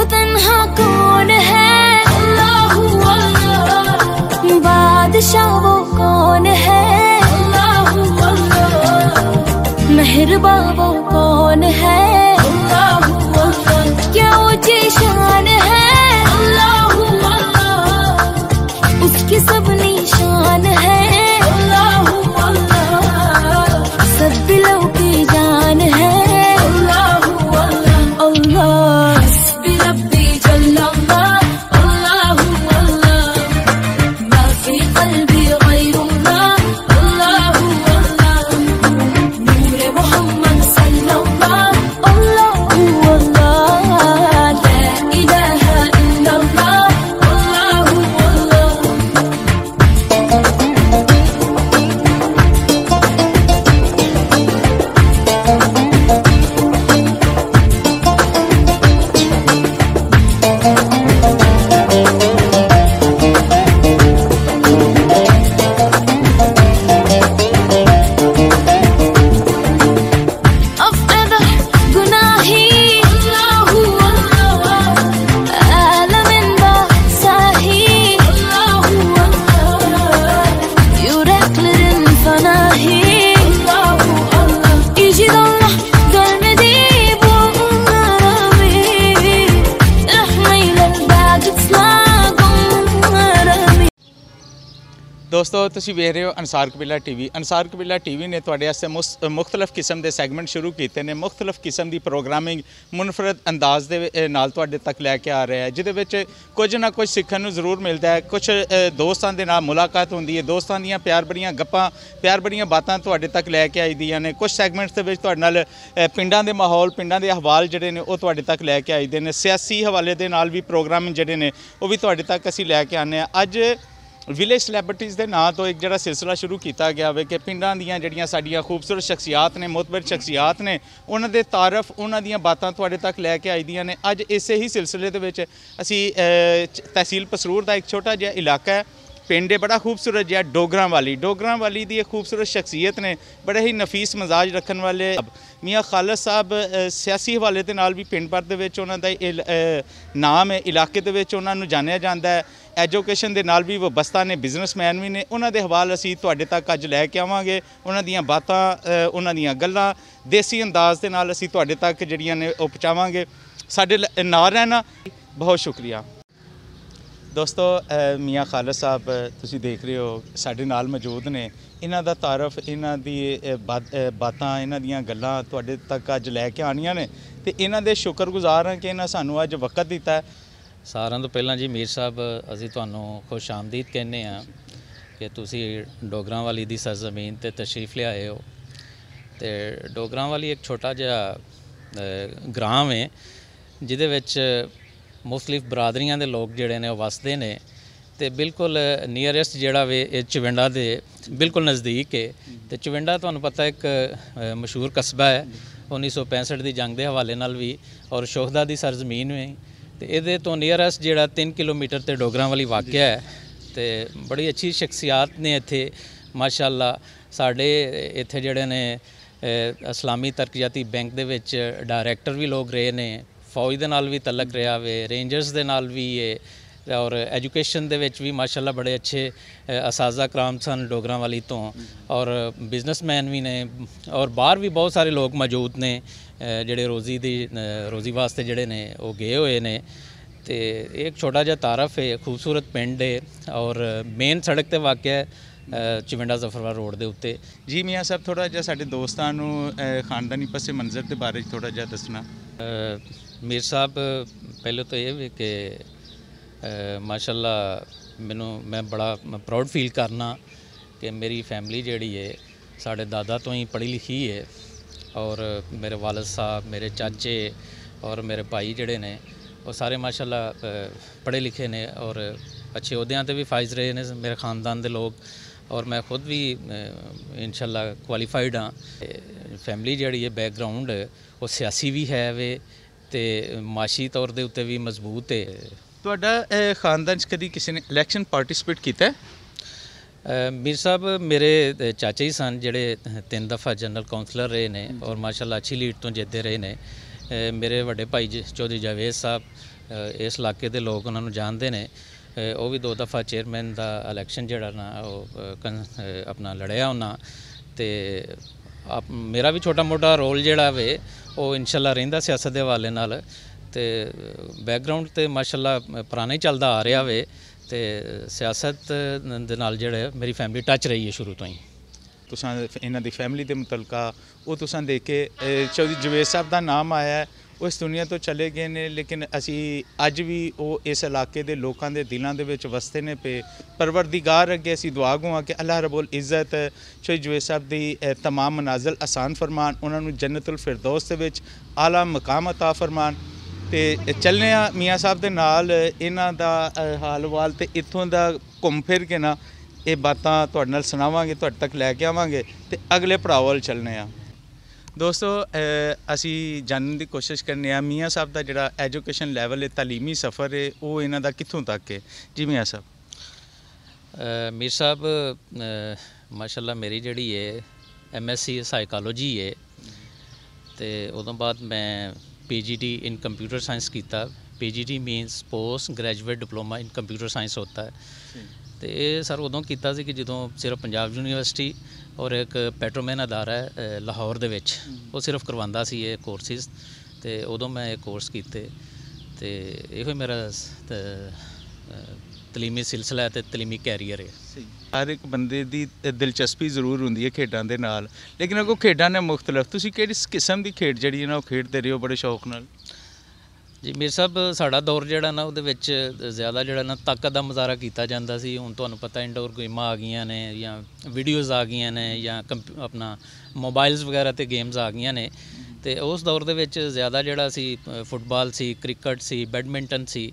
वो तन्हा कौन है अल्लाह बादशाह वो कौन है अल्लाह अल्लाह मेहरबा वो कौन है ਤੁਸੀਂ ਵੇਖ ਰਹੇ ਹੋ ਅਨਸਾਰ ਕਬੀਲਾ ਟੀਵੀ ਅਨਸਾਰ ਕਬੀਲਾ ਟੀਵੀ ਨੇ ਤੁਹਾਡੇ ਵਾਸਤੇ ਮੁxtਲਫ ਕਿਸਮ ਦੇ ਸੈਗਮੈਂਟ ਸ਼ੁਰੂ ਕੀਤੇ ਨੇ ਮੁxtਲਫ ਕਿਸਮ ਦੀ ਪ੍ਰੋਗਰਾਮਿੰਗ ਮੁਨਫਰਦ ਅੰਦਾਜ਼ ਦੇ ਨਾਲ ਤੁਹਾਡੇ ਤੱਕ ਲੈ ਕੇ ਆ ਰਿਹਾ ਹੈ ਜਿਹਦੇ ਵਿੱਚ ਕੁਝ ਨਾ ਕੁਝ ਸਿੱਖਣ ਨੂੰ ਜ਼ਰੂਰ ਮਿਲਦਾ ਹੈ ਕੁਝ ਦੋਸਤਾਂ ਦੇ ਨਾਲ ਮੁਲਾਕਾਤ ਹੁੰਦੀ ਹੈ ਦੋਸਤਾਂ ਦੀਆਂ ਪਿਆਰ ਬੜੀਆਂ ਗੱਪਾਂ ਪਿਆਰ ਬੜੀਆਂ ਬਾਤਾਂ ਤੁਹਾਡੇ ਤੱਕ ਲੈ ਕੇ ਆਈਦੀਆਂ ਨੇ ਕੁਝ ਸੈਗਮੈਂਟਸ ਦੇ ਵਿੱਚ ਤੁਹਾਡੇ ਨਾਲ ਪਿੰਡਾਂ ਦੇ ਮਾਹੌਲ ਪਿੰਡਾਂ ਦੇ ਹਵਾਲ ਜਿਹੜੇ ਨੇ ਉਹ ਤੁਹਾਡੇ ਤੱਕ ਲੈ ਕੇ ਆਈਦੇ ਨੇ ਸਿਆਸੀ ਹਵਾਲੇ ਦੇ ਨਾਲ ਵੀ ਪ੍ਰੋਗਰਾਮ ਜਿਹੜੇ ਨੇ ਉਹ ਵੀ ਤੁਹਾਡੇ ਤੱਕ ਅਸੀਂ ਲੈ ਕੇ ਆਨੇ ਆ ਅੱਜ ਵਿਲੇਜ ਸੈਲਿਬ੍ਰਿਟੀਜ਼ ਦੇ ਨਾਂ ਤੋਂ ਇੱਕ ਜਿਹੜਾ ਸਿਲਸਿਲਾ ਸ਼ੁਰੂ ਕੀਤਾ ਗਿਆ ਹੋਵੇ ਕਿ ਪਿੰਡਾਂ ਦੀਆਂ ਜਿਹੜੀਆਂ ਸਾਡੀਆਂ ਖੂਬਸੂਰਤ ਸ਼ਖਸੀਅਤ ਨੇ ਮੋਤਬਰ ਸ਼ਖਸੀਅਤ ਨੇ ਉਹਨਾਂ ਦੇ ਤਾਰਫ ਉਹਨਾਂ ਦੀਆਂ ਬਾਤਾਂ ਤੁਹਾਡੇ ਤੱਕ ਲੈ ਕੇ ਆਈਆਂ ਨੇ ਅੱਜ ਇਸੇ ਹੀ ਸਿਲਸਿਲੇ ਦੇ ਵਿੱਚ ਅਸੀਂ ਤਹਿਸੀਲ ਪਸਰੂਰ ਦਾ ਇੱਕ ਛੋਟਾ ਜਿਹਾ ਇਲਾਕਾ ਹੈ ਪਿੰਡ ਹੈ ਬੜਾ ਖੂਬਸੂਰਤ ਜਿਹਾ ਡੋਗਰਾਂ ਵਾਲੀ ਡੋਗਰਾਂ ਵਾਲੀ ਦੀ ਇੱਕ ਖੂਬਸੂਰਤ ਸ਼ਖਸੀਅਤ ਨੇ ਬੜੇ ਹੀ ਨਫੀਸ ਮਜ਼ਾਜ ਰੱਖਣ ਵਾਲੇ ਮੀਆਂ ਖਾਲਸ ਸਾਹਿਬ ਸਿਆਸੀ ਹਵਾਲੇ ਦੇ ਨਾਲ ਵੀ ਪਿੰਡ ਪਰ ਦੇ ਵਿੱਚ ਉਹਨਾਂ ਦਾ ਨਾਮ ਹੈ ਇਲਾਕੇ ਦੇ ਵਿੱਚ ਉਹਨਾਂ ਨੂੰ ਜਾਣਿਆ ਜਾਂਦਾ ਹੈ ਐਜੂਕੇਸ਼ਨ ਦੇ ਨਾਲ ਵੀ ਬਸਤਾ ਨੇ ਬਿਜ਼ਨਸਮੈਨ ਵੀ ਨੇ ਉਹਨਾਂ ਦੇ ਹਵਾਲ ਅਸੀਂ ਤੁਹਾਡੇ ਤੱਕ ਅੱਜ ਲੈ ਕੇ ਆਵਾਂਗੇ ਉਹਨਾਂ ਦੀਆਂ ਬਾਤਾਂ ਉਹਨਾਂ ਦੀਆਂ ਗੱਲਾਂ ਦੇਸੀ ਅੰਦਾਜ਼ ਦੇ ਨਾਲ ਅਸੀਂ ਤੁਹਾਡੇ ਤੱਕ ਜਿਹੜੀਆਂ ਨੇ ਉਹ ਪਹੁੰਚਾਵਾਂਗੇ ਸਾਡੇ ਨਾਲ ਰਹਿਣਾ ਬਹੁਤ ਸ਼ੁਕਰੀਆ ਦੋਸਤੋ ਮੀਆਂ ਖਾਲਸਾ ਸਾਹਿਬ ਤੁਸੀਂ ਦੇਖ ਰਹੇ ਹੋ ਸਾਡੇ ਨਾਲ ਮੌਜੂਦ ਨੇ ਇਹਨਾਂ ਦਾ ਤਾਰਫ ਇਹਨਾਂ ਦੀ ਬਾਤਾਂ ਇਹਨਾਂ ਦੀਆਂ ਗੱਲਾਂ ਤੁਹਾਡੇ ਤੱਕ ਅੱਜ ਲੈ ਕੇ ਆਣੀਆਂ ਨੇ ਤੇ ਇਹਨਾਂ ਦੇ ਸ਼ੁਕਰਗੁਜ਼ਾਰ ਹਾਂ ਕਿ ਇਹਨਾਂ ਸਾਨੂੰ ਅੱਜ ਵਕਤ ਦਿੱਤਾ ਸਾਰਿਆਂ ਤੋਂ ਪਹਿਲਾਂ ਜੀ ਮੀਰ ਸਾਹਿਬ ਅਸੀਂ ਤੁਹਾਨੂੰ ਖੁਸ਼ ਆਮਦੀਦ ਕਹਿੰਨੇ ਆ ਕਿ ਤੁਸੀਂ ਡੋਗਰਾਂ ਵਾਲੀ ਦੀ ਸਰਜ਼ਮੀਨ ਤੇ ਤਸ਼ਰੀਫ ਲਿਆਏ ਹੋ ਤੇ ਡੋਗਰਾਂ ਵਾਲੀ ਇੱਕ ਛੋਟਾ ਜਿਹਾ ਗ੍ਰਾਮ ਹੈ ਜਿਹਦੇ ਵਿੱਚ ਮੁਸਲਿਫ ਬਰਾਦਰੀਆਂ ਦੇ ਲੋਕ ਜਿਹੜੇ ਨੇ ਉਹ ਵਸਦੇ ਨੇ ਤੇ ਬਿਲਕੁਲ ਨੀਅਰੈਸਟ ਜਿਹੜਾ ਵੇ ਇਹ ਚਵਿੰਡਾ ਦੇ ਬਿਲਕੁਲ ਨਜ਼ਦੀਕ ਹੈ ਤੇ ਚਵਿੰਡਾ ਤੁਹਾਨੂੰ ਪਤਾ ਇੱਕ ਮਸ਼ਹੂਰ ਕਸਬਾ ਹੈ 1965 ਦੀ ਜੰਗ ਦੇ ਹਵਾਲੇ ਨਾਲ ਵੀ ਔਰ ਸ਼ੋਹਦਾ ਦੀ ਸਰਜ਼ਮੀਨ ਵੀ ਤੇ ਇਹਦੇ ਤੋਂ ਨੀਅਰੈਸਟ ਜਿਹੜਾ 3 ਕਿਲੋਮੀਟਰ ਤੇ ਡੋਗਰਾਂ ਵਾਲੀ ਵਾਕਿਆ ਹੈ ਤੇ ਬੜੀ ਅੱਛੀ ਸ਼ਖਸੀਅਤ ਨੇ ਇੱਥੇ ਮਾਸ਼ਾਅੱਲਾ ਸਾਡੇ ਇੱਥੇ ਜਿਹੜੇ ਨੇ ਇਸਲਾਮੀ ਤਰਕਜਾਤੀ ਬੈਂਕ ਦੇ ਵਿੱਚ ਡਾਇਰੈਕਟਰ ਵੀ ਲੋਕ ਰਹੇ ਨੇ ਫੌਜ ਦੇ ਨਾਲ ਵੀ ਤਲਕ ਰਿਹਾ ਵੇ ਰੇਂਜਰਸ ਦੇ ਨਾਲ ਵੀ ਇਹ ਔਰ ਐਜੂਕੇਸ਼ਨ ਦੇ ਵਿੱਚ ਵੀ ਮਾਸ਼ਾਅੱਲਾ ਬੜੇ ਅੱਛੇ ਅਸਾਜ਼ਾ ਕਰਾਮ ਸਨ ਡੋਗਰਾਂ ਵਾਲੀ ਤੋਂ ਔਰ ਬਿਜ਼ਨਸਮੈਨ ਵੀ ਨੇ ਔਰ ਬਾਹਰ ਵੀ ਬਹੁਤ ਸਾਰੇ ਲੋਕ ਮੌਜੂਦ ਨੇ ਜਿਹੜੇ ਰੋਜ਼ੀ ਦੀ ਰੋਜ਼ੀ ਵਾਸਤੇ ਜਿਹੜੇ ਨੇ ਉਹ ਗਏ ਹੋਏ ਨੇ ਤੇ ਇੱਕ ਛੋਟਾ ਜਿਹਾ ਤਾਰਫ ਹੈ ਖੂਬਸੂਰਤ ਪਿੰਡ ਹੈ ਔਰ ਮੇਨ ਸੜਕ ਤੇ ਵਾਕਿਆ ਹੈ ਚਿਵੰਡਾ ਜ਼ਫਰਵਾਰ ਰੋਡ ਦੇ ਉੱਤੇ ਜੀ ਮੀਆਂ ਸਾਹਿਬ ਥੋੜਾ ਜਿਹਾ ਸਾਡੇ ਦੋਸਤਾਂ ਨੂੰ ਖਾਨਦਾਨੀ ਪਸੇ ਮੰਜ਼ਰ ਦੇ ਬਾਰੇ ਥੋੜਾ ਜਿਹਾ ਦੱਸਣਾ ਮੀਰ ਸਾਹਿਬ ਪਹਿਲੇ ਤਾਂ ਇਹ ਵੀ ਕਿ ਮਾਸ਼ਾਅੱਲਾ ਮੈਨੂੰ ਮੈਂ ਬੜਾ ਪ੍ਰਾਊਡ ਫੀਲ ਕਰਨਾ ਕਿ ਮੇਰੀ ਫੈਮਿਲੀ ਜਿਹੜੀ ਹੈ ਸਾਡੇ ਦਾਦਾ ਤੋਂ ਹੀ ਪੜ੍ਹੀ ਲਿਖੀ ਹੈ ਔਰ ਮੇਰੇ ਵਾਲਦ ਸਾਹਿਬ ਮੇਰੇ ਚਾਚੇ ਔਰ ਮੇਰੇ ਭਾਈ ਜਿਹੜੇ ਨੇ ਉਹ ਸਾਰੇ ਮਾਸ਼ਾਅੱਲਾ ਪੜ੍ਹੇ ਲਿਖੇ ਨੇ ਔਰ ਅੱਛੇ ਅਹੁਦਿਆਂ ਤੇ ਵੀ ਫਾਇਜ਼ ਰਹੇ ਨੇ ਮੇਰੇ ਖਾਨਦਾਨ ਦੇ ਲੋਕ ਔਰ ਮੈਂ ਖੁਦ ਵੀ ਇਨਸ਼ਾਅੱਲਾ ਕੁਆਲੀਫਾਈਡ ਹਾਂ ਫੈਮਿਲੀ ਜਿਹੜੀ ਹੈ ਬੈਕਗ੍ਰਾਉਂਡ ਉਹ ਸਿਆਸੀ ਵੀ ਹੈ ਵੇ ਤੇ ਮਾਸ਼ੀ ਤੌਰ ਦੇ ਉੱਤੇ ਵੀ ਮਜ਼ਬੂਤ ਹੈ ਤੁਹਾਡਾ ਖਾਨਦਾਨ 'ਚ ਕਦੀ ਕਿਸੇ ਨੇ ਇਲੈਕਸ਼ਨ ਪਾਰਟਿਸਿਪੇਟ ਕੀਤਾ ਹੈ ਮੀਰ ਸਾਹਿਬ ਮੇਰੇ ਚਾਚਾ ਹੀ ਸਨ ਜਿਹੜੇ ਤਿੰਨ ਦਫਾ ਜਨਰਲ ਕਾਉਂਸਲਰ ਰਹੇ ਨੇ ਔਰ ਮਾਸ਼ਾਅੱਲਾ ਅੱਛੀ ਲੀਡ ਤੋਂ ਜਿੱਤੇ ਰਹੇ ਨੇ ਮੇਰੇ ਵੱਡੇ ਭਾਈ ਚੌਧਰੀ ਜਵੇਦ ਸਾਹਿਬ ਇਸ ਇਲਾਕੇ ਦੇ ਲੋਕ ਉਹਨਾਂ ਨੂੰ ਜਾਣਦੇ ਨੇ ਉਹ ਵੀ ਦੋ ਦਫਾ ਚੇਅਰਮੈਨ ਦਾ ਇਲੈਕਸ਼ਨ ਜਿਹੜਾ ਨਾ ਉਹ ਆਪਣਾ ਲੜਿਆ ਉਹਨਾਂ ਤੇ ਮੇਰਾ ਵੀ ਛੋਟਾ ਮੋਟਾ ਰੋਲ ਜਿਹੜਾ ਵੇ ਉਹ ਇਨਸ਼ਾਅੱਲਾ ਰਹਿੰਦਾ ਸਿਆਸਤ ਦੇ ਹਵਾਲੇ ਨਾਲ ਤੇ ਬੈਕਗ੍ਰਾਉਂਡ ਤੇ ਮਾਸ਼ਾਅੱਲਾ ਪੁਰਾਣਾ ਹੀ ਚੱਲਦਾ ਆ ਰਿਹਾ ਵੇ ਤੇ ਸਿਆਸਤ ਦੇ ਨਾਲ ਜਿਹੜੇ ਮੇਰੀ ਫੈਮਿਲੀ ਟੱਚ ਰਹੀ ਹੈ ਸ਼ੁਰੂ ਤੋਂ ਹੀ ਤੁਸੀਂ ਇਹਨਾਂ ਦੀ ਫੈਮਿਲੀ ਦੇ ਮੁਤਲਕਾ ਉਹ ਤੁਸੀਂ ਦੇਖ ਕੇ ਚੌਧਰੀ ਜਵੇਦ ਸਾਹਿਬ ਦਾ ਨਾਮ ਆਇਆ ਉਹ ਇਸ ਦੁਨੀਆ ਤੋਂ ਚਲੇ ਗਏ ਨੇ ਲੇਕਿਨ ਅਸੀਂ ਅੱਜ ਵੀ ਉਹ ਇਸ ਇਲਾਕੇ ਦੇ ਲੋਕਾਂ ਦੇ ਦਿਲਾਂ ਦੇ ਵਿੱਚ ਵਸਦੇ ਨੇ ਪੇ ਪਰਵਰਦੀਗਾਰ ਅੱਗੇ ਅਸੀਂ ਦੁਆ ਗੋਆ ਕਿ ਅੱਲਾਹ ਰਬੁਲ ਇੱਜ਼ਤ ਚੌਧਰੀ ਜਵੇਦ ਸਾਹਿਬ ਦੀ तमाम ਮਨਾਜ਼ਲ ਆਸਾਨ ਫਰਮਾਨ ਉਹਨਾਂ ਨੂੰ ਜੰਨਤੁਲ ਫਿਰਦੌਸ ਦੇ ਵਿੱਚ ਆਲਾ ਮਕਾਮ عطا ਫਰਮਾਨ ਤੇ ਚੱਲਨੇ ਆ ਮੀਆਂ ਸਾਹਿਬ ਦੇ ਨਾਲ ਇਹਨਾਂ ਦਾ ਹਾਲਵਾਲ ਤੇ ਇੱਥੋਂ ਦਾ ਘੁੰਮ ਫਿਰ ਕੇ ਨਾ ਇਹ ਬਾਤਾਂ ਤੁਹਾਡੇ ਨਾਲ ਸੁਣਾਵਾਂਗੇ ਤੁਹਾਡੇ ਤੱਕ ਲੈ ਕੇ ਆਵਾਂਗੇ ਤੇ ਅਗਲੇ ਪੜਾਅ ਵੱਲ ਚੱਲਨੇ ਆ ਦੋਸਤੋ ਅਸੀਂ ਜਾਣਨ ਦੀ ਕੋਸ਼ਿਸ਼ ਕਰਨੇ ਆ ਮੀਆਂ ਸਾਹਿਬ ਦਾ ਜਿਹੜਾ ਐਜੂਕੇਸ਼ਨ ਲੈਵਲ ਹੈ تعلیمی ਸਫ਼ਰ ਹੈ ਉਹ ਇਹਨਾਂ ਦਾ ਕਿੱਥੋਂ ਤੱਕ ਹੈ ਜੀ ਮੀਆਂ ਸਾਹਿਬ ਮੀਰ ਸਾਹਿਬ ਮਾਸ਼ਾਅੱਲਾ ਮੇਰੀ ਜਿਹੜੀ ਹੈ ਐਮਐਸਸੀ ਸਾਈਕੋਲੋਜੀ ਹੈ ਤੇ ਉਦੋਂ ਬਾਅਦ ਮੈਂ पीजीडी ਇਨ ਕੰਪਿਊਟਰ ਸਾਇੰਸ ਕੀਤਾ PGD means post graduate diploma in computer science ਹੁੰਦਾ ਹੈ ਤੇ ਇਹ ਸਰ ਉਦੋਂ ਕੀਤਾ ਸੀ ਕਿ ਜਦੋਂ ਸਿਰਫ ਪੰਜਾਬ ਯੂਨੀਵਰਸਿਟੀ ਔਰ ਇੱਕ ਪੈਟਰੋਮੈਨ ਅਦਾਰਾ ਹੈ ਲਾਹੌਰ ਦੇ ਵਿੱਚ ਉਹ ਸਿਰਫ ਕਰਵਾਉਂਦਾ ਸੀ ਇਹ ਕੋਰਸਿਸ ਤੇ ਉਦੋਂ ਮੈਂ ਇਹ ਕੋਰਸ ਕੀਤੇ ਤੇ ਇਹੋ ਹੀ ਮੇਰਾ ਤਲੀਮੀ ਸਿਲਸਿਲਾ ਤੇ ਤਲੀਮੀ ਕੈਰੀਅਰ ਹੈ ਹਰ ਇੱਕ ਬੰਦੇ ਦੀ ਦਿਲਚਸਪੀ ਜ਼ਰੂਰ ਹੁੰਦੀ ਹੈ ਖੇਡਾਂ ਦੇ ਨਾਲ ਲੇਕਿਨ ਉਹ ਖੇਡਾਂ ਨੇ ਮੁxtਲਫ ਤੁਸੀਂ ਕਿਹੜੀ ਕਿਸਮ ਦੀ ਖੇਡ ਜਿਹੜੀ ਹੈ ਨਾ ਉਹ ਖੇਡਦੇ ਰਹੇ ਹੋ ਬੜੇ ਸ਼ੌਕ ਨਾਲ ਜੀ ਮੇਰੇ ਸਾਹਿਬ ਸਾਡਾ ਦੌਰ ਜਿਹੜਾ ਨਾ ਉਹਦੇ ਵਿੱਚ ਜ਼ਿਆਦਾ ਜਿਹੜਾ ਨਾ ਤਾਕਤ ਦਾ ਮਜ਼ਾਰਾ ਕੀਤਾ ਜਾਂਦਾ ਸੀ ਹੁਣ ਤੁਹਾਨੂੰ ਪਤਾ ਇਨਡੋਰ ਗੇਮਾਂ ਆ ਗਈਆਂ ਨੇ ਜਾਂ ਵੀਡੀਓਜ਼ ਆ ਗਈਆਂ ਨੇ ਜਾਂ ਆਪਣਾ ਮੋਬਾਈਲਸ ਵਗੈਰਾ ਤੇ ਗੇਮਸ ਆ ਗਈਆਂ ਨੇ ਤੇ ਉਸ ਦੌਰ ਦੇ ਵਿੱਚ ਜ਼ਿਆਦਾ ਜਿਹੜਾ ਸੀ ਫੁੱਟਬਾਲ ਸੀ ਕ੍ਰਿਕਟ ਸੀ ਬੈਡਮਿੰਟਨ ਸੀ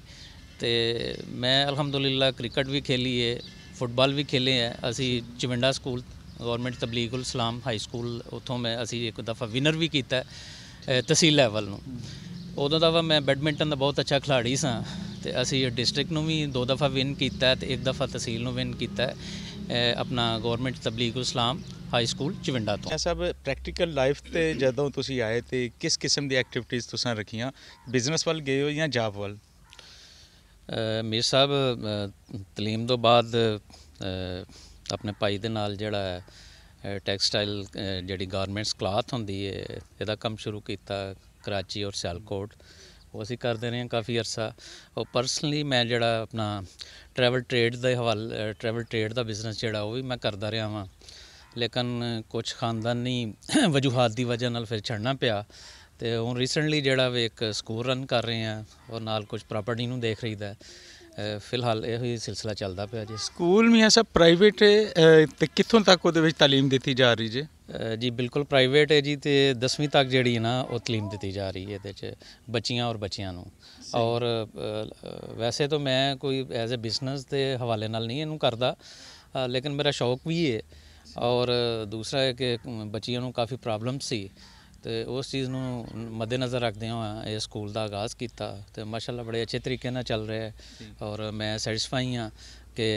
ਤੇ ਮੈਂ ਅਲਹਮਦੁਲਿਲਾ ਕ੍ਰਿਕਟ ਵੀ ਖੇਲੀ ਏ ਫੁੱਟਬਾਲ ਵੀ ਖੇਲੇ ਆ ਅਸੀਂ Chawinda school government Tablighul Islam high school ਉਥੋਂ ਮੈਂ ਅਸੀਂ ਇੱਕ ਦਫਾ ਵਿਨਰ ਵੀ ਕੀਤਾ ਤਹਿਸੀਲ ਲੈਵਲ ਨੂੰ ਉਦੋਂ ਦਾ ਮੈਂ ਬੈਡਮਿੰਟਨ ਦਾ ਬਹੁਤ ਅੱਛਾ ਖਿਡਾਰੀ ਸਾਂ ਤੇ ਅਸੀਂ ਡਿਸਟ੍ਰਿਕਟ ਨੂੰ ਵੀ ਦੋ ਦਫਾ ਵਿਨ ਕੀਤਾ ਤੇ ਇੱਕ ਦਫਾ ਤਹਿਸੀਲ ਨੂੰ ਵਿਨ ਕੀਤਾ ਆਪਣਾ government Tablighul Islam high school Chawinda ਤੋਂ ਸਭ ਪ੍ਰੈਕਟੀਕਲ ਲਾਈਫ ਤੇ ਜਦੋਂ ਤੁਸੀਂ ਆਏ ਤੇ ਕਿਸ ਕਿਸਮ ਦੀ ਐਕਟੀਵਿਟੀਜ਼ ਤੁਸੀਂ ਰੱਖੀਆਂ ਬਿਜ਼ਨਸ ਵੱਲ ਗਏ ਹੋ ਜਾਂ ਜੌਬ ਵੱਲ ਮੀਰ ਸਾਹਿਬ ਤਲੀਮ ਤੋਂ ਬਾਅਦ ਆਪਣੇ ਭਾਈ ਦੇ ਨਾਲ ਜਿਹੜਾ ਟੈਕਸਟਾਈਲ ਜਿਹੜੀ ਗਾਰਮੈਂਟਸ ਕਲਾਥ ਹੁੰਦੀ ਹੈ ਇਹਦਾ ਕੰਮ ਸ਼ੁਰੂ ਕੀਤਾ ਕਰਾਚੀ ਔਰ ਸਿਆਲਕੋਟ ਉਹ ਅਸੀਂ ਕਰਦੇ ਰਹੇ ਹਾਂ ਕਾਫੀ ਅਰਸਾ ਉਹ ਪਰਸਨਲੀ ਮੈਂ ਜਿਹੜਾ ਆਪਣਾ ਟਰੈਵਲ ਟ੍ਰੇਡ ਦਾ ਹਵਾਲ ਟਰੈਵਲ ਟ੍ਰੇਡ ਦਾ ਬਿਜ਼ਨਸ ਜਿਹੜਾ ਉਹ ਵੀ ਮੈਂ ਕਰਦਾ ਰਿਹਾ ਹਾਂ ਲੇਕਿਨ ਕੁਝ ਖਾਨਦਾਨੀ ਵਜੂਹਾਂ ਦੀ ਵਜ੍ਹਾ ਨਾਲ ਫਿਰ ਛੱਡਣਾ ਪਿਆ ਤੇ ਹੁਣ ਰੀਸੈਂਟਲੀ ਜਿਹੜਾ ਵੀ ਇੱਕ ਸਕੂਲ ਰਨ ਕਰ ਰਹੇ ਆ ਔਰ ਨਾਲ ਕੁਝ ਪ੍ਰਾਪਰਟੀ ਨੂੰ ਦੇਖ ਰਹੀਦਾ ਫਿਲਹਾਲ ਇਹੋ ਹੀ ਸਿਲਸਿਲਾ ਚੱਲਦਾ ਪਿਆ ਜੀ ਸਕੂਲ ਵੀ ਐਸਾ ਪ੍ਰਾਈਵੇਟ ਹੈ ਤੇ ਕਿੱਥੋਂ ਤੱਕ ਉਹਦੇ ਵਿੱਚ تعلیم ਦਿੱਤੀ ਜਾ ਰਹੀ ਜੀ ਜੀ ਬਿਲਕੁਲ ਪ੍ਰਾਈਵੇਟ ਹੈ ਜੀ ਤੇ 10ਵੀਂ ਤੱਕ ਜਿਹੜੀ ਨਾ ਉਹ تعلیم ਦਿੱਤੀ ਜਾ ਰਹੀ ਹੈ ਇਹਦੇ ਚ ਬੱਚੀਆਂ ਔਰ ਬੱਚਿਆਂ ਨੂੰ ਔਰ ਵੈਸੇ ਤਾਂ ਮੈਂ ਕੋਈ ਐਜ਼ ਅ ਬਿਜ਼ਨਸ ਦੇ ਹਵਾਲੇ ਨਾਲ ਨਹੀਂ ਇਹਨੂੰ ਕਰਦਾ ਲੇਕਿਨ ਮੇਰਾ ਸ਼ੌਕ ਵੀ ਹੈ ਔਰ ਦੂਸਰਾ ਹੈ ਕਿ ਬੱਚੀਆਂ ਨੂੰ ਕਾਫੀ ਪ੍ਰੋਬਲਮ ਸੀ ਤੇ ਉਸ ਚੀਜ਼ ਨੂੰ ਮੱਦੇਨਜ਼ਰ ਰੱਖਦੇ ਹੋਇਆ ਇਹ ਸਕੂਲ ਦਾ ਆਗਾਜ਼ ਕੀਤਾ ਤੇ ਮਾਸ਼ਾਅੱਲਾ ਬੜੇ ਅੱਛੇ ਤਰੀਕੇ ਨਾਲ ਚੱਲ ਰਿਹਾ ਹੈ ਔਰ ਮੈਂ ਸੈਟੀਸਫਾਈ ਹਾਂ ਕਿ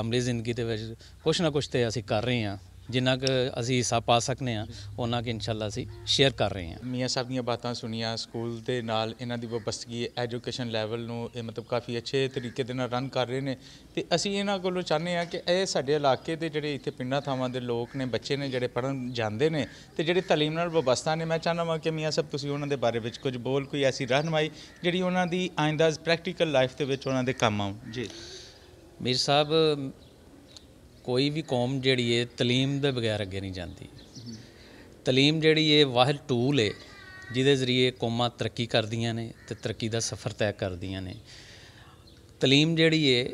ਅਮਲੀ ਜ਼ਿੰਦਗੀ ਦੇ ਵਿੱਚ ਕੁਝ ਨਾ ਕੁਝ ਤੇ ਅਸੀਂ ਕਰ ਰਹੇ ਹਾਂ ਜਿੰਨਾ ਕਿ ਅਸੀਂ ਹਿੱਸਾ ਪਾ ਸਕਨੇ ਆ ਉਹਨਾਂ ਕਿ ਇਨਸ਼ਾਅੱਲਾ ਅਸੀਂ ਸ਼ੇਅਰ ਕਰ ਰਹੇ ਆ ਮੀਆਂ ਸਾਹਿਬ ਦੀਆਂ ਬਾਤਾਂ ਸੁਣੀਆਂ ਸਕੂਲ ਦੇ ਨਾਲ ਇਹਨਾਂ ਦੀ ਵਬਸਤਗੀ ਐਜੂਕੇਸ਼ਨ ਲੈਵਲ ਨੂੰ ਇਹ ਮਤਲਬ ਕਾਫੀ ਅੱਛੇ ਤਰੀਕੇ ਦੇ ਨਾਲ ਰਨ ਕਰ ਰਹੇ ਨੇ ਤੇ ਅਸੀਂ ਇਹਨਾਂ ਕੋਲੋਂ ਚਾਹਨੇ ਆ ਕਿ ਇਹ ਸਾਡੇ ਇਲਾਕੇ ਦੇ ਜਿਹੜੇ ਇੱਥੇ ਪਿੰਡਾਂ ਥਾਵਾਂ ਦੇ ਲੋਕ ਨੇ ਬੱਚੇ ਨੇ ਜਿਹੜੇ ਪੜਨ ਜਾਂਦੇ ਨੇ ਤੇ ਜਿਹੜੇ ਤਾਲੀਮ ਨਾਲ ਵਾਬਸਤਾ ਨੇ ਮੈਂ ਚਾਹਨਾ ਹਾਂ ਕਿ ਮੀਆਂ ਸਾਹਿਬ ਤੁਸੀਂ ਉਹਨਾਂ ਦੇ ਬਾਰੇ ਵਿੱਚ ਕੁਝ ਬੋਲ ਕੋਈ ਐਸੀ ਰਹਿਨਮਾਈ ਜਿਹੜੀ ਉਹਨਾਂ ਦੀ ਆਇੰਦਾ ਪ੍ਰੈਕਟੀਕਲ ਲਾਈਫ ਦੇ ਵਿੱਚ ਉਹਨਾਂ ਦੇ ਕੰਮ ਆਉਂ ਜੀ ਮੀਰ ਸਾਹਿਬ ਕੋਈ ਵੀ ਕੌਮ ਜਿਹੜੀ ਹੈ تعلیم ਦੇ ਬਗੈਰ ਅੱਗੇ ਨਹੀਂ ਜਾਂਦੀ تعلیم ਜਿਹੜੀ ਹੈ ਵਾਹਿਦ ਟੂਲ ਹੈ ਜਿਹਦੇ ਜ਼ਰੀਏ ਕੌਮਾਂ ਤਰੱਕੀ ਕਰਦੀਆਂ ਨੇ ਤੇ ਤਰੱਕੀ ਦਾ ਸਫ਼ਰ ਤੈਅ ਕਰਦੀਆਂ ਨੇ تعلیم ਜਿਹੜੀ ਹੈ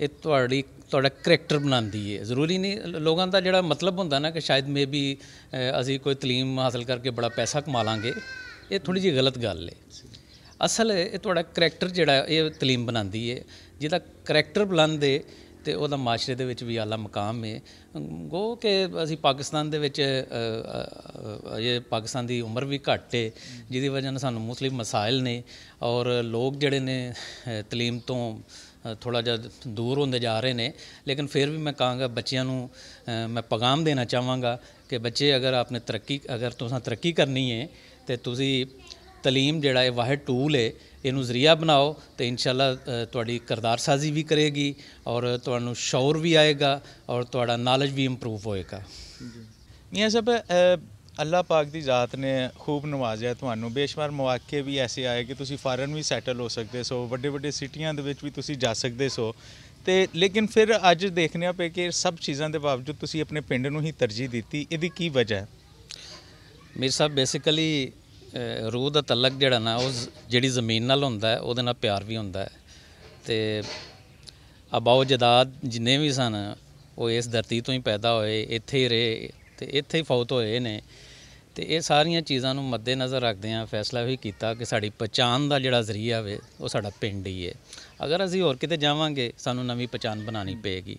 ਇਹ ਤੁਹਾਡੀ ਤੁਹਾਡਾ ਕੈਰੈਕਟਰ ਬਣਾਉਂਦੀ ਹੈ ਜ਼ਰੂਰੀ ਨਹੀਂ ਲੋਕਾਂ ਦਾ ਜਿਹੜਾ ਮਤਲਬ ਹੁੰਦਾ ਨਾ ਕਿ ਸ਼ਾਇਦ ਮੇਬੀ ਅਸੀਂ ਕੋਈ تعلیم ਹਾਸਲ ਕਰਕੇ ਬੜਾ ਪੈਸਾ ਕਮਾ ਲਾਂਗੇ ਇਹ ਥੋੜੀ ਜਿਹੀ ਗਲਤ ਗੱਲ ਹੈ ਅਸਲ ਇਹ ਤੁਹਾਡਾ ਕੈਰੈਕਟਰ ਜਿਹੜਾ ਇਹ تعلیم ਬਣਾਉਂਦੀ ਹੈ ਜਿਹਦਾ ਕੈਰੈਕਟਰ ਬਣਦੇ ਤੇ ਉਹਦਾ ਮਾਸ਼ਰੇ ਦੇ ਵਿੱਚ ਵੀ ਆਲਾ ਮਕਾਮ ਹੈ ਗੋ ਕਿ ਅਸੀਂ ਪਾਕਿਸਤਾਨ ਦੇ ਵਿੱਚ ਇਹ ਪਾਕਿਸਤਾਨ ਦੀ ਉਮਰ ਵੀ ਘੱਟ ਹੈ ਜਿਹਦੀ ਵਜ੍ਹਾ ਨਾਲ ਸਾਨੂੰ ਮੁਸਲਿਮ ਮਸਾਇਲ ਨੇ ਔਰ ਲੋਕ ਜਿਹੜੇ ਨੇ ਤਲੀਮ ਤੋਂ ਥੋੜਾ ਜਿਹਾ ਦੂਰ ਹੁੰਦੇ ਜਾ ਰਹੇ ਨੇ ਲੇਕਿਨ ਫਿਰ ਵੀ ਮੈਂ ਕਹਾਂਗਾ ਬੱਚਿਆਂ ਨੂੰ ਮੈਂ ਪੈਗਾਮ ਦੇਣਾ ਚਾਹਾਂਗਾ ਕਿ ਬੱਚੇ ਅਗਰ ਆਪਨੇ ਤਰੱਕੀ ਅਗਰ ਤੁਸੀਂ ਤਰੱਕੀ ਕਰਨੀ ਹੈ ਤੇ ਤੁਸੀਂ ਤਲੀਮ ਜਿਹੜਾ ਇਹ ਵਾਹਿਦ ਟੂਲ ਹੈ ਇਹਨੂੰ ਜ਼ਰੀਆ ਬਣਾਓ ਤੇ ਇਨਸ਼ਾਅੱਲਾ ਤੁਹਾਡੀ ਕਰਦਾਰ ਸਾਜ਼ੀ ਵੀ ਕਰੇਗੀ ਔਰ ਤੁਹਾਨੂੰ ਸ਼ੌਰ ਵੀ ਆਏਗਾ ਔਰ ਤੁਹਾਡਾ ਨੌਲੇਜ ਵੀ ਇੰਪਰੂਵ ਹੋਏਗਾ ਜੀ ਇਹ ਸਾਹਿਬ ਅੱਲਾ ਪਾਕ ਦੀ ਜ਼ਾਤ ਨੇ ਖੂਬ ਨਵਾਜ਼ਿਆ ਤੁਹਾਨੂੰ ਬੇਸ਼ਮਾਰ ਮੌਕੇ ਵੀ ਐਸੇ ਆਏ ਕਿ ਤੁਸੀਂ ਫਾਰਨ ਵੀ ਸੈਟਲ ਹੋ ਸਕਦੇ ਸੋ ਵੱਡੇ ਵੱਡੇ ਸਿਟੀਆਂ ਦੇ ਵਿੱਚ ਵੀ ਤੁਸੀਂ ਜਾ ਸਕਦੇ ਸੋ ਤੇ ਲੇਕਿਨ ਫਿਰ ਅੱਜ ਦੇਖਣਿਆ ਪਏ ਕਿ ਸਭ ਚੀਜ਼ਾਂ ਦੇ ਬਾਵਜੂਦ ਤੁਸੀਂ ਆਪਣੇ ਪਿੰਡ ਨੂੰ ਹੀ ਤਰਜੀਹ ਦਿੱਤੀ ਇਹਦੀ ਕੀ ਵਜ੍ਹਾ ਹੈ ਮੇਰੇ ਸਾਹਿਬ ਬੇਸਿਕਲੀ ਰੂਹ ਦਾ ਤਲਕ ਜਿਹੜਾ ਨਾ ਉਹ ਜਿਹੜੀ ਜ਼ਮੀਨ ਨਾਲ ਹੁੰਦਾ ਹੈ ਉਹਦੇ ਨਾਲ ਪਿਆਰ ਵੀ ਹੁੰਦਾ ਹੈ ਤੇ ਅਬਾਉ ਜਦਾਦ ਜਿੰਨੇ ਵੀ ਸਨ ਉਹ ਇਸ ਧਰਤੀ ਤੋਂ ਹੀ ਪੈਦਾ ਹੋਏ ਇੱਥੇ ਹੀ ਰਹੇ ਤੇ ਇੱਥੇ ਹੀ ਫੌਤ ਹੋਏ ਨੇ ਤੇ ਇਹ ਸਾਰੀਆਂ ਚੀਜ਼ਾਂ ਨੂੰ ਮੱਦੇ ਨਜ਼ਰ ਰੱਖਦੇ ਆ ਫੈਸਲਾ ਵੀ ਕੀਤਾ ਕਿ ਸਾਡੀ ਪਛਾਣ ਦਾ ਜਿਹੜਾ ਜ਼ਰੀਆ ਵੇ ਉਹ ਸਾਡਾ ਪਿੰਡ ਹੀ ਹੈ ਅਗਰ ਅਸੀਂ ਹੋਰ ਕਿਤੇ ਜਾਵਾਂਗੇ ਸਾਨੂੰ ਨਵੀਂ ਪਛਾਣ ਬਣਾਉਣੀ ਪਏਗੀ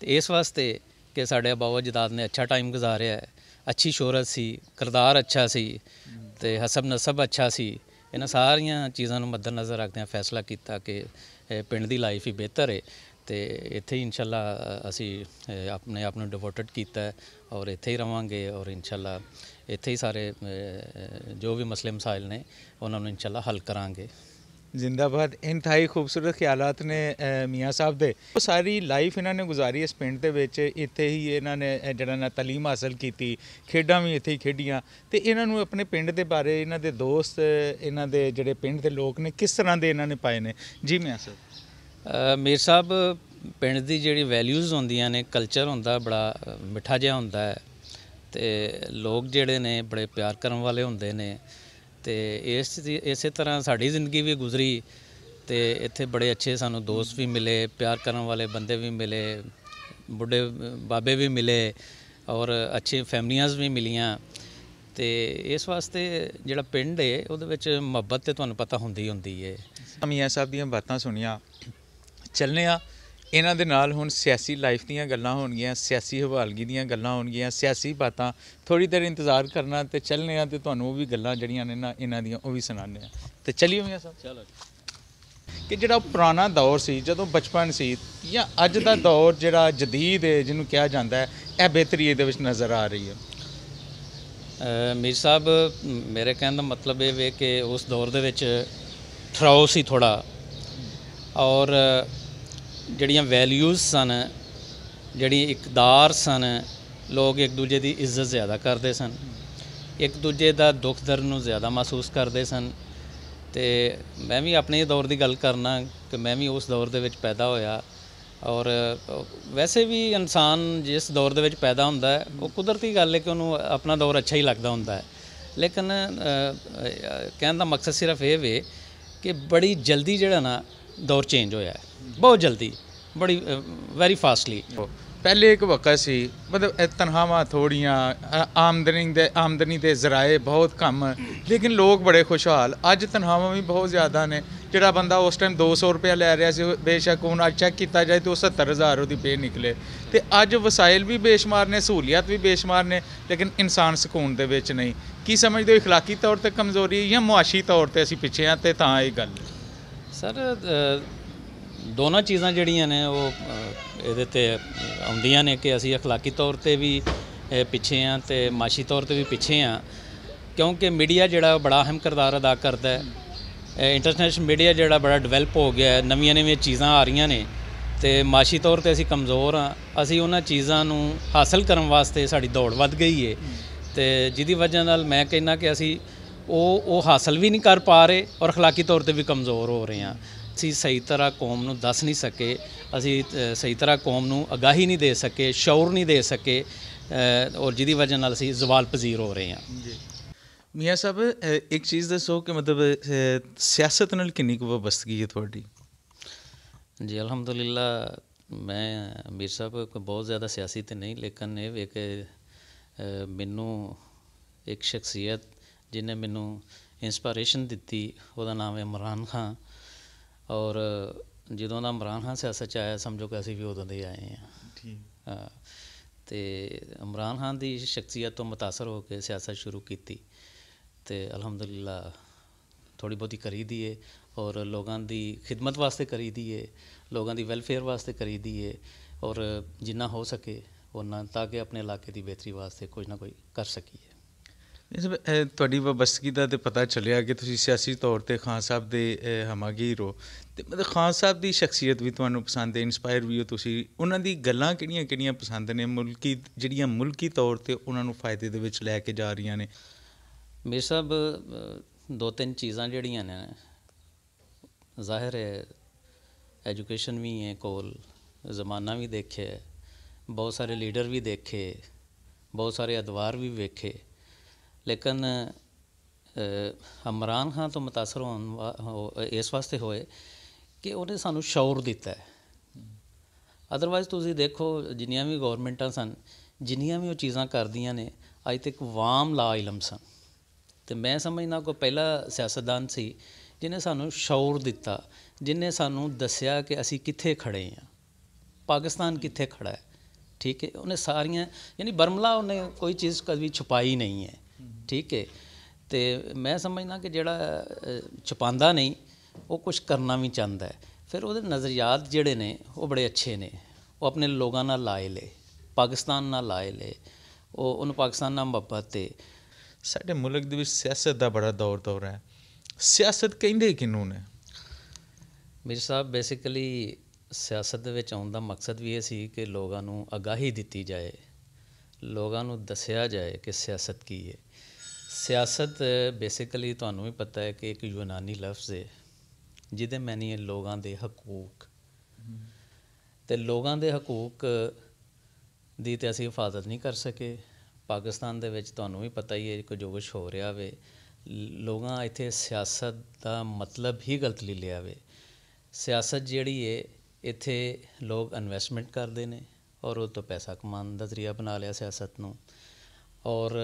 ਤੇ ਇਸ ਵਾਸਤੇ ਕਿ ਸਾਡੇ ਅਬਾਉ ਜਦਾਦ ਨੇ ਅੱਛਾ ਟਾਈਮ ਗੁਜ਼ਾਰਿਆ ਅੱਛੀ ਸ਼ੋਹਰਤ ਸੀ ਕਰਦਾਰ ਅੱਛਾ ਸੀ ਤੇ ਹਸਬ ਨਸਬ ਅੱਛਾ ਸੀ ਇਹਨਾਂ ਸਾਰੀਆਂ ਚੀਜ਼ਾਂ ਨੂੰ ਮੱਦਨਜ਼ਰ ਰੱਖਦੇ ਆ ਫੈਸਲਾ ਕੀਤਾ ਕਿ ਪਿੰਡ ਦੀ ਲਾਈਫ ਹੀ ਬਿਹਤਰ ਹੈ ਤੇ ਇੱਥੇ ਹੀ ਇਨਸ਼ਾਅੱਲਾ ਅਸੀਂ ਆਪਣੇ ਆਪ ਨੂੰ ਡਿਵੋਟਡ ਕੀਤਾ ਹੈ ਔਰ ਇੱਥੇ ਹੀ ਰਵਾਂਗੇ ਔਰ ਇਨਸ਼ਾਅੱਲਾ ਇੱਥੇ ਹੀ ਸਾਰੇ ਜੋ ਵੀ ਮਸਲੇ ਮਸਾਇਲ ਨੇ ਉਹਨਾਂ ਨੂੰ ਇਨਸ਼ਾਅੱਲਾ ਹੱਲ ਕਰਾਂਗੇ ਜ਼ਿੰਦਾਬਾਦ ਇੰਤਹਾਈ ਖੂਬਸੂਰਤ ਖਿਆਲਾਤ ਨੇ ਮੀਆਂ ਸਾਹਿਬ ਦੇ ਉਹ ਸਾਰੀ ਲਾਈਫ ਇਹਨਾਂ ਨੇ ਗੁਜ਼ਾਰੀ ਇਸ ਪਿੰਡ ਦੇ ਵਿੱਚ ਇੱਥੇ ਹੀ ਇਹਨਾਂ ਨੇ ਜਿਹੜਾ ਨਾ تعلیم ਹਾਸਲ ਕੀਤੀ ਖੇਡਾਂ ਵੀ ਇੱਥੇ ਹੀ ਖੇਡੀਆਂ ਤੇ ਇਹਨਾਂ ਨੂੰ ਆਪਣੇ ਪਿੰਡ ਦੇ ਬਾਰੇ ਇਹਨਾਂ ਦੇ ਦੋਸਤ ਇਹਨਾਂ ਦੇ ਜਿਹੜੇ ਪਿੰਡ ਦੇ ਲੋਕ ਨੇ ਕਿਸ ਤਰ੍ਹਾਂ ਦੇ ਇਹਨਾਂ ਨੇ ਪਾਏ ਨੇ ਜੀ ਮੀਆਂ ਸਾਹਿਬ ਮੀਰ ਸਾਹਿਬ ਪਿੰਡ ਦੀ ਜਿਹੜੀ ਵੈਲਿਊਜ਼ ਹੁੰਦੀਆਂ ਨੇ ਕਲਚਰ ਹੁੰਦਾ ਬੜਾ ਮਿੱਠਾ ਜਿਹਾ ਹੁੰਦਾ ਹੈ ਤੇ ਲੋਕ ਜਿਹੜੇ ਨੇ ਬੜੇ ਪਿਆਰ ਕਰਨ ਵਾਲੇ ਹੁੰਦੇ ਨੇ ਤੇ ਇਸ ਇਸੇ ਤਰ੍ਹਾਂ ਸਾਡੀ ਜ਼ਿੰਦਗੀ ਵੀ ਗੁਜ਼ਰੀ ਤੇ ਇੱਥੇ ਬੜੇ ਅੱਛੇ ਸਾਨੂੰ ਦੋਸਤ ਵੀ ਮਿਲੇ ਪਿਆਰ ਕਰਨ ਵਾਲੇ ਬੰਦੇ ਵੀ ਮਿਲੇ ਬੁੱਢੇ ਬਾਬੇ ਵੀ ਮਿਲੇ ਔਰ ਅੱਛੇ ਫੈਮਲੀਆਂਸ ਵੀ ਮਿਲੀਆਂ ਤੇ ਇਸ ਵਾਸਤੇ ਜਿਹੜਾ ਪਿੰਡ ਏ ਉਹਦੇ ਵਿੱਚ ਮੁਹੱਬਤ ਤੇ ਤੁਹਾਨੂੰ ਪਤਾ ਹੁੰਦੀ ਹੁੰਦੀ ਏ ਅਮੀਆਂ ਸਾਹਿਬ ਦੀਆਂ ਬਾਤਾਂ ਸੁਣੀਆਂ ਚੱਲਨੇ ਆ ਇਹਨਾਂ ਦੇ ਨਾਲ ਹੁਣ ਸਿਆਸੀ ਲਾਈਫ ਦੀਆਂ ਗੱਲਾਂ ਹੋਣਗੀਆਂ ਸਿਆਸੀ ਹਵਾਲਗੀ ਦੀਆਂ ਗੱਲਾਂ ਹੋਣਗੀਆਂ ਸਿਆਸੀ ਬਾਤਾਂ ਥੋੜੀ ਦੇਰ ਇੰਤਜ਼ਾਰ ਕਰਨਾ ਤੇ ਚੱਲਨੇ ਆ ਤੇ ਤੁਹਾਨੂੰ ਉਹ ਵੀ ਗੱਲਾਂ ਜਿਹੜੀਆਂ ਨੇ ਨਾ ਇਹਨਾਂ ਦੀਆਂ ਉਹ ਵੀ ਸੁਣਾਣੇ ਆ ਤੇ ਚੱਲਿਓ ਮੀਆਂ ਸਾਹਿਬ ਚਲੋ ਕਿ ਜਿਹੜਾ ਪੁਰਾਣਾ ਦੌਰ ਸੀ ਜਦੋਂ ਬਚਪਨ ਸੀ ਜਾਂ ਅੱਜ ਦਾ ਦੌਰ ਜਿਹੜਾ ਜਦੀਦ ਹੈ ਜਿਹਨੂੰ ਕਿਹਾ ਜਾਂਦਾ ਹੈ ਇਹ ਬਿਹਤਰੀ ਇਹਦੇ ਵਿੱਚ ਨਜ਼ਰ ਆ ਰਹੀ ਹੈ ਮੀਰ ਸਾਹਿਬ ਮੇਰੇ ਕਹਿਣ ਦਾ ਮਤਲਬ ਇਹ ਵੇ ਕਿ ਉਸ ਦੌਰ ਦੇ ਵਿੱਚ ਥਰਾਉ ਸੀ ਥੋੜਾ ਔਰ ਜਿਹੜੀਆਂ ਵੈਲਿਊਜ਼ ਸਨ ਜਿਹੜੀ ਇਕਦਾਰ ਸਨ ਲੋਕ ਇੱਕ ਦੂਜੇ ਦੀ ਇੱਜ਼ਤ ਜ਼ਿਆਦਾ ਕਰਦੇ ਸਨ ਇੱਕ ਦੂਜੇ ਦਾ ਦੁੱਖ ਦਰਦ ਨੂੰ ਜ਼ਿਆਦਾ ਮਹਿਸੂਸ ਕਰਦੇ ਸਨ ਤੇ ਮੈਂ ਵੀ ਆਪਣੇ ਦੌਰ ਦੀ ਗੱਲ ਕਰਨਾ ਕਿ ਮੈਂ ਵੀ ਉਸ ਦੌਰ ਦੇ ਵਿੱਚ ਪੈਦਾ ਹੋਇਆ ਔਰ ਵੈਸੇ ਵੀ ਇਨਸਾਨ ਜਿਸ ਦੌਰ ਦੇ ਵਿੱਚ ਪੈਦਾ ਹੁੰਦਾ ਹੈ ਉਹ ਕੁਦਰਤੀ ਗੱਲ ਹੈ ਕਿ ਉਹਨੂੰ ਆਪਣਾ ਦੌਰ ਅੱਛਾ ਹੀ ਲੱਗਦਾ ਹੁੰਦਾ ਹੈ ਲੇਕਿਨ ਕਹਿਣ ਦਾ ਮਕਸਦ ਸਿਰਫ ਇਹ ਵੇ ਕਿ ਬੜੀ ਜਲਦੀ ਜਿਹੜਾ ਨਾ ਦੌਰ ਚੇਂਜ ਹੋਇਆ ਹੈ ਬਹੁਤ ਜਲਦੀ ਬੜੀ ਵੈਰੀ ਫਾਸਟਲੀ ਪਹਿਲੇ ਇੱਕ ਵਕਤ ਸੀ ਮਤਲਬ ਤਨਖਾਹਾਂ ਥੋੜੀਆਂ ਆਮਦਨੀ ਦੇ ਆਮਦਨੀ ਦੇ ਜ਼ਰਾਏ ਬਹੁਤ ਕਮ ਲੇਕਿਨ ਲੋਕ ਬੜੇ ਖੁਸ਼ਹਾਲ ਅੱਜ ਤਨਖਾਹਾਂ ਵੀ ਬਹੁਤ ਜ਼ਿਆਦਾ ਨੇ ਜਿਹੜਾ ਬੰਦਾ ਉਸ ਟਾਈਮ 200 ਰੁਪਏ ਲੈ ਰਿਹਾ ਸੀ ਬੇਸ਼ੱਕ ਉਹਨਾਂ ਅੱਜ ਚੈੱਕ ਕੀਤਾ ਜਾਏ ਤਾਂ 70000 ਉਹਦੀ ਪੇ ਨਿਕਲੇ ਤੇ ਅੱਜ ਵਸਾਇਲ ਵੀ ਬੇਸ਼ਮਾਰ ਨੇ ਸਹੂਲੀਅਤ ਵੀ ਬੇਸ਼ਮਾਰ ਨੇ ਲੇਕਿਨ ਇਨਸਾਨ ਸਕੂਨ ਦੇ ਵਿੱਚ ਨਹੀਂ ਕੀ ਸਮਝਦੇ ਹੋ اخلاقی ਤੌਰ ਤੇ ਕਮਜ਼ੋਰੀ ਜਾਂ ਮੁਆਸ਼ੀ ਤੌਰ ਤੇ ਅਸੀਂ ਪਿੱਛੇ ਆ ਤੇ ਤਾਂ ਇਹ ਗੱਲ ਸਰ ਦੋਨਾਂ ਚੀਜ਼ਾਂ ਜਿਹੜੀਆਂ ਨੇ ਉਹ ਇਹਦੇ ਤੇ ਆਉਂਦੀਆਂ ਨੇ ਕਿ ਅਸੀਂ اخلاقی ਤੌਰ ਤੇ ਵੀ ਪਿੱਛੇ ਆ ਤੇ ਮਾਸ਼ੀ ਤੌਰ ਤੇ ਵੀ ਪਿੱਛੇ ਆ ਕਿਉਂਕਿ ਮੀਡੀਆ ਜਿਹੜਾ ਬੜਾ ਅਹਿਮ ਕਿਰਦਾਰ ਅਦਾ ਕਰਦਾ ਹੈ ਇੰਟਰਨੈਸ਼ਨਲ ਮੀਡੀਆ ਜਿਹੜਾ ਬੜਾ ਡਿਵੈਲਪ ਹੋ ਗਿਆ ਹੈ ਨਵੀਆਂ ਨਵੀਆਂ ਚੀਜ਼ਾਂ ਆ ਰਹੀਆਂ ਨੇ ਤੇ ਮਾਸ਼ੀ ਤੌਰ ਤੇ ਅਸੀਂ ਕਮਜ਼ੋਰ ਆ ਅਸੀਂ ਉਹਨਾਂ ਚੀਜ਼ਾਂ ਨੂੰ ਹਾਸਲ ਕਰਨ ਵਾਸਤੇ ਸਾਡੀ ਦੌੜ ਵੱਧ ਗਈ ਏ ਤੇ ਜਿਹਦੀ ਵਜ੍ਹਾ ਨਾਲ ਮੈਂ ਕਹਿੰਨਾ ਕਿ ਅਸੀਂ ਉਹ ਉਹ ਹਾਸਲ ਵੀ ਨਹੀਂ ਕਰ ਪਾ ਰਹੇ ਔਰ اخلاقی ਤੌਰ ਤੇ ਵੀ ਕਮਜ਼ੋਰ ਹੋ ਰਹੇ ਆ ਅਸੀਂ ਸਹੀ ਤਰ੍ਹਾਂ ਕੌਮ ਨੂੰ ਦੱਸ ਨਹੀਂ ਸਕੇ ਅਸੀਂ ਸਹੀ ਤਰ੍ਹਾਂ ਕੌਮ ਨੂੰ ਅਗਾਹੀ ਨਹੀਂ ਦੇ ਸਕੇ ਸ਼ੌਰ ਨਹੀਂ ਦੇ ਸਕੇ ਔਰ ਜਿਹਦੀ ਵਜ੍ਹਾ ਨਾਲ ਅਸੀਂ ਜ਼ਵਾਲ ਪਜ਼ੀਰ ਹੋ ਰਹੇ ਹਾਂ ਜੀ ਮੀਆਂ ਸਾਹਿਬ ਇੱਕ ਚੀਜ਼ ਦੱਸੋ ਕਿ ਮਤਲਬ ਸਿਆਸਤ ਨਾਲ ਕਿੰਨੀ ਕੁ ਵਬਸਤਗੀ ਹੈ ਤੁਹਾਡੀ ਜੀ ਅਲਹਮਦੁਲਿਲਾ ਮੈਂ ਮੀਰ ਸਾਹਿਬ ਕੋਈ ਬਹੁਤ ਜ਼ਿਆਦਾ ਸਿਆਸੀ ਤੇ ਨਹੀਂ ਲੇਕਿਨ ਇਹ ਵੇਖ ਮੈਨੂੰ ਇੱਕ ਸ਼ਖਸੀਅਤ ਜਿਨੇ ਮੈਨੂੰ ਇਨਸਪੀਰੇਸ਼ਨ ਦਿੱਤੀ ਉਹਦਾ ਨਾਮ ਹੈ ਇਮਰਾਨ ਖਾਨ ਔਰ ਜਦੋਂ ਦਾ ਇਮਰਾਨ ਖਾਨ ਸਿਆਸਤ ਚ ਆਇਆ ਸਮਝੋ ਕਿ ਅਸੀਂ ਵੀ ਉਦੋਂ ਦੇ ਆਏ ਆ ਠੀਕ ਤੇ ਇਮਰਾਨ ਖਾਨ ਦੀ ਸ਼ਖਸੀਅਤ ਤੋਂ متاثر ਹੋ ਕੇ ਸਿਆਸਤ ਸ਼ੁਰੂ ਕੀਤੀ ਤੇ ਅਲਹਮਦੁਲਿਲਾ ਥੋੜੀ ਬਹੁਤੀ ਕਰੀ ਦੀ ਏ ਔਰ ਲੋਕਾਂ ਦੀ ਖidmat ਵਾਸਤੇ ਕਰੀ ਦੀ ਏ ਲੋਕਾਂ ਦੀ ਵੈਲਫੇਅਰ ਵਾਸਤੇ ਕਰੀ ਦੀ ਏ ਔਰ ਜਿੰਨਾ ਹੋ ਸਕੇ ਉਹਨਾਂ ਤਾਂ ਕਿ ਆਪਣੇ ਇਲਾਕੇ ਦੀ ਬਿਹਤਰੀ ਵਾਸਤੇ ਕੁਝ ਨਾ ਕੋਈ ਕਰ ਸਕੀਏ ਇਹ ਤੁਹਾਡੀ ਵਬਸਗੀ ਦਾ ਤੇ ਪਤਾ ਚੱਲਿਆ ਕਿ ਤੁਸੀਂ ਸਿਆਸੀ ਤੌਰ ਤੇ ਖਾਨ ਸਾਹਿਬ ਦੇ ਹਮਾਗੀਰ ਹੋ ਤੇ ਮਤਲਬ ਖਾਨ ਸਾਹਿਬ ਦੀ ਸ਼ਖਸੀਅਤ ਵੀ ਤੁਹਾਨੂੰ ਪਸੰਦ ਹੈ ਇਨਸਪਾਇਰ ਵੀ ਹੋ ਤੁਸੀਂ ਉਹਨਾਂ ਦੀ ਗੱਲਾਂ ਕਿਹੜੀਆਂ ਕਿਹੜੀਆਂ ਪਸੰਦ ਨੇ ਮੁਲਕੀ ਜਿਹੜੀਆਂ ਮੁਲਕੀ ਤੌਰ ਤੇ ਉਹਨਾਂ ਨੂੰ ਫਾਇਦੇ ਦੇ ਵਿੱਚ ਲੈ ਕੇ ਜਾ ਰਹੀਆਂ ਨੇ ਮੇਰੇ ਸਾਹਿਬ ਦੋ ਤਿੰਨ ਚੀਜ਼ਾਂ ਜਿਹੜੀਆਂ ਨੇ ਜ਼ਾਹਿਰ ਹੈ ਐਜੂਕੇਸ਼ਨ ਵੀ ਹੈ ਕੋਲ ਜ਼ਮਾਨਾ ਵੀ ਦੇਖਿਆ ਬਹੁਤ ਸਾਰੇ ਲੀਡਰ ਵੀ ਦੇਖੇ ਬਹੁਤ ਸਾਰੇ ਅਦਵਾਰ ਵੀ ਵੇਖੇ ਲੇਕਿਨ ਹਮਰਾਨ ਖਾਨ ਤੋਂ متاثر ਹੋਣ ਇਸ ਵਾਸਤੇ ਹੋਏ ਕਿ ਉਹਨੇ ਸਾਨੂੰ ਸ਼ੌਰ ਦਿੱਤਾ ਹੈ ਅਦਰਵਾਇਜ਼ ਤੁਸੀਂ ਦੇਖੋ ਜਿੰਨੀਆਂ ਵੀ ਗਵਰਨਮੈਂਟਾਂ ਸਨ ਜਿੰਨੀਆਂ ਵੀ ਉਹ ਚੀਜ਼ਾਂ ਕਰਦੀਆਂ ਨੇ ਅੱਜ ਤੱਕ ਵਾਮ ਲਾ ਇਲਮ ਸਨ ਤੇ ਮੈਂ ਸਮਝਦਾ ਕੋ ਪਹਿਲਾ ਸਿਆਸਤਦਾਨ ਸੀ ਜਿਨੇ ਸਾਨੂੰ ਸ਼ੌਰ ਦਿੱਤਾ ਜਿਨੇ ਸਾਨੂੰ ਦੱਸਿਆ ਕਿ ਅਸੀਂ ਕਿੱਥੇ ਖੜੇ ਹਾਂ ਪਾਕਿਸਤਾਨ ਕਿੱਥੇ ਖੜਾ ਹੈ ਠੀਕ ਹੈ ਉਹਨੇ ਸਾਰੀਆਂ ਯਾਨੀ ਬਰਮਲਾ ਉਹਨੇ ਕੋਈ ਚੀਜ਼ ਕਦੀ ਛੁਪਾਈ ਨਹੀਂ ਹੈ ਠੀਕ ਹੈ ਤੇ ਮੈਂ ਸਮਝਦਾ ਕਿ ਜਿਹੜਾ ਛਪਾਂਦਾ ਨਹੀਂ ਉਹ ਕੁਝ ਕਰਨਾ ਵੀ ਚਾਹੁੰਦਾ ਹੈ ਫਿਰ ਉਹਦੇ ਨਜ਼ਰੀਆਤ ਜਿਹੜੇ ਨੇ ਉਹ ਬੜੇ ਅੱਛੇ ਨੇ ਉਹ ਆਪਣੇ ਲੋਕਾਂ ਨਾਲ ਲਾਏ ਲੇ ਪਾਕਿਸਤਾਨ ਨਾਲ ਲਾਏ ਲੇ ਉਹ ਉਹਨੂੰ ਪਾਕਿਸਤਾਨ ਨਾਲ ਮੁਹੱਬਤ ਤੇ ਸਾਡੇ ਮੁਲਕ ਦੇ ਵਿੱਚ ਸਿਆਸਤ ਦਾ ਬੜਾ ਦੌਰ ਦੌਰ ਹੈ ਸਿਆਸਤ ਕਹਿੰਦੇ ਕਿਨੂੰ ਨੇ ਮੇਰੇ ਸਾਹਿਬ ਬੇਸਿਕਲੀ ਸਿਆਸਤ ਦੇ ਵਿੱਚ ਆਉਣ ਦਾ ਮਕਸਦ ਵੀ ਇਹ ਸੀ ਕਿ ਲੋਕਾਂ ਨੂੰ ਅਗਾਹੀ ਦਿੱਤੀ ਜਾਏ ਲੋਕਾਂ ਨੂੰ ਦੱਸਿਆ ਜਾਏ ਕਿ ਸਿਆਸਤ ਕੀ ਹੈ ਸਿਆਸਤ ਬੇਸਿਕਲੀ ਤੁਹਾਨੂੰ ਵੀ ਪਤਾ ਹੈ ਕਿ ਇੱਕ ਯੂਨਾਨੀ ਲਫ਼ਜ਼ ਹੈ ਜਿਹਦੇ ਮੈਨੀ ਲੋਕਾਂ ਦੇ ਹਕੂਕ ਤੇ ਲੋਕਾਂ ਦੇ ਹਕੂਕ ਦੀ ਤੇ ਅਸੀਂ ਹਿਫਾਜ਼ਤ ਨਹੀਂ ਕਰ ਸਕੇ ਪਾਕਿਸਤਾਨ ਦੇ ਵਿੱਚ ਤੁਹਾਨੂੰ ਵੀ ਪਤਾ ਹੀ ਹੈ ਕਿ ਜੋ ਕੁਝ ਹੋ ਰਿਹਾ ਵੇ ਲੋਕਾਂ ਇੱਥੇ ਸਿਆਸਤ ਦਾ ਮਤਲਬ ਹੀ ਗਲਤ ਲੈ ਲਿਆ ਵੇ ਸਿਆਸਤ ਜਿਹੜੀ ਏ ਇੱਥੇ ਲੋਕ ਇਨਵੈਸਟਮੈਂਟ ਕਰਦੇ ਨੇ ਔਰ ਉਹ ਤੋਂ ਪੈਸਾ ਕਮਾਉਣ ਦਾ ਜ਼ਰੀਆ ਬਣਾ ਲਿਆ ਸਿਆਸਤ ਨੂੰ ਔਰ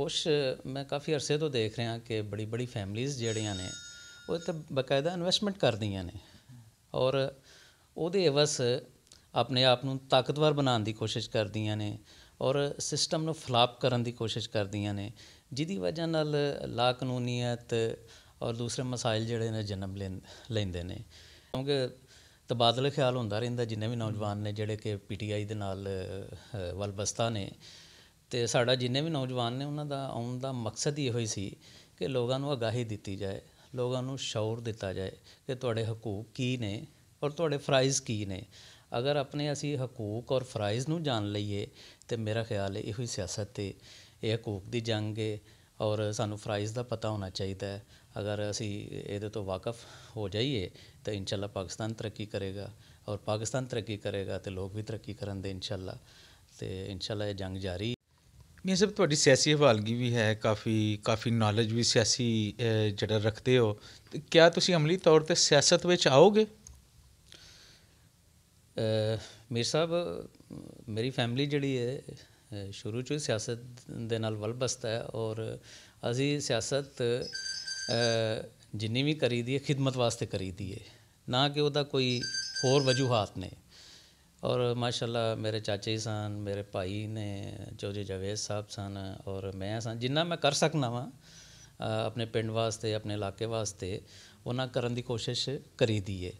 ਕੁਝ ਮੈਂ ਕਾਫੀ ਅਰਸੇ ਤੋਂ ਦੇਖ ਰਿਹਾ ਕਿ ਬੜੀ ਬੜੀ ਫੈਮਲੀਆਂ ਜਿਹੜੀਆਂ ਨੇ ਉਹ ਤਾਂ ਬਕਾਇਦਾ ਇਨਵੈਸਟਮੈਂਟ ਕਰਦੀਆਂ ਨੇ ਔਰ ਉਹਦੇ ਵਸ ਆਪਣੇ ਆਪ ਨੂੰ ਤਾਕਤਵਰ ਬਣਾਉਣ ਦੀ ਕੋਸ਼ਿਸ਼ ਕਰਦੀਆਂ ਨੇ ਔਰ ਸਿਸਟਮ ਨੂੰ ਫਲਾਪ ਕਰਨ ਦੀ ਕੋਸ਼ਿਸ਼ ਕਰਦੀਆਂ ਨੇ ਜਿਹਦੀ ਵਜ੍ਹਾ ਨਾਲ ਲਾ ਕਾਨੂੰਨੀਅਤ ਔਰ ਦੂਸਰੇ ਮਸਾਇਲ ਜਿਹੜੇ ਨੇ ਜਨਮ ਲੈਂਦੇ ਨੇ ਕਿਉਂਕਿ ਤਬਾਦਲੇ ਖਿਆਲ ਹੁੰਦਾ ਰਹਿੰਦਾ ਜਿੰਨੇ ਵੀ ਨੌਜਵਾਨ ਨੇ ਜਿਹੜੇ ਕਿ ਪੀਟੀਆਈ ਦੇ ਨਾਲ ਵਲਬਸਤਾ ਨੇ ਤੇ ਸਾਡਾ ਜਿੰਨੇ ਵੀ ਨੌਜਵਾਨ ਨੇ ਉਹਨਾਂ ਦਾ ਆਉਣ ਦਾ ਮਕਸਦ ਹੀ ਇਹੋ ਹੀ ਸੀ ਕਿ ਲੋਕਾਂ ਨੂੰ ਅਗਾਹੀ ਦਿੱਤੀ ਜਾਏ ਲੋਕਾਂ ਨੂੰ ਸ਼ੌਰ ਦਿੱਤਾ ਜਾਏ ਕਿ ਤੁਹਾਡੇ ਹਕੂਕ ਕੀ ਨੇ ਔਰ ਤੁਹਾਡੇ ਫਰਾਈਜ਼ ਕੀ ਨੇ ਅਗਰ ਆਪਣੇ ਅਸੀਂ ਹਕੂਕ ਔਰ ਫਰਾਈਜ਼ ਨੂੰ ਜਾਣ ਲਈਏ ਤੇ ਮੇਰਾ ਖਿਆਲ ਹੈ ਇਹੋ ਹੀ ਸਿਆਸਤ ਤੇ ਇਹ ਹਕੂਕ ਦੀ ਜੰਗ ਹੈ ਔਰ ਸਾਨੂੰ ਫਰਾਈਜ਼ ਦਾ ਪਤਾ ਹੋਣਾ ਚਾਹੀਦਾ ਹੈ ਅਗਰ ਅਸੀਂ ਇਹਦੇ ਤੋਂ ਵਾਕਫ ਹੋ ਜਾਈਏ ਤਾਂ ਇਨਸ਼ਾਅੱਲਾ ਪਾਕਿਸਤਾਨ ਤਰੱਕੀ ਕਰੇਗਾ ਔਰ ਪਾਕਿਸਤਾਨ ਤਰੱਕੀ ਕਰੇਗਾ ਤੇ ਲੋਕ ਵੀ ਤਰੱਕੀ ਕਰਨ ਦੇ ਇਨਸ਼ਾਅੱਲਾ ਤੇ ਇਨਸ਼ਾਅੱਲਾ ਇਹ ਜੰਗ ਜਾਰੀ ਮੀਆਂ ਸਾਹਿਬ ਤੁਹਾਡੀ ਸਿਆਸੀ ਹਵਾਲਗੀ ਵੀ ਹੈ ਕਾਫੀ ਕਾਫੀ ਨੌਲੇਜ ਵੀ ਸਿਆਸੀ ਜਿਹੜਾ ਰੱਖਦੇ ਹੋ ਕੀ ਤੁਸੀਂ ਅਮਲੀ ਤੌਰ ਤੇ ਸਿਆਸਤ ਵਿੱਚ ਆਓਗੇ ਮੇਰ ਸਾਹਿਬ ਮੇਰੀ ਫੈਮਿਲੀ ਜਿਹੜੀ ਹੈ ਸ਼ੁਰੂ ਤੋਂ ਸਿਆਸਤ ਦੇ ਨਾਲ ਵਲਬਸਤਾ ਹੈ ਔਰ ਅਸੀਂ ਸਿਆਸਤ ਜਿੰਨੀ ਵੀ ਕਰੀਦੀ ਹੈ ਖidmat ਵਾਸਤੇ ਕਰੀਦੀ ਹੈ ਨਾ ਕਿ ਉਹਦਾ ਕੋਈ ਹੋਰ ਵਜੂਹਾਤ ਨੇ और माशाल्लाह मेरे चाचे ਸਨ ਮੇਰੇ ਭਾਈ ਨੇ ਚੌਧਰੀ ਜਵੇਦ ਸਾਹਿਬ ਸਨ ਔਰ ਮੈਂ ਸਾਂ ਜਿੰਨਾ ਮੈਂ ਕਰ ਸਕਣਾ ਵਾਂ ਆਪਣੇ ਪਿੰਡ ਵਾਸਤੇ ਆਪਣੇ ਇਲਾਕੇ ਵਾਸਤੇ ਉਹਨਾਂ ਕਰਨ ਦੀ ਕੋਸ਼ਿਸ਼ ਕਰੀ ਦੀਏ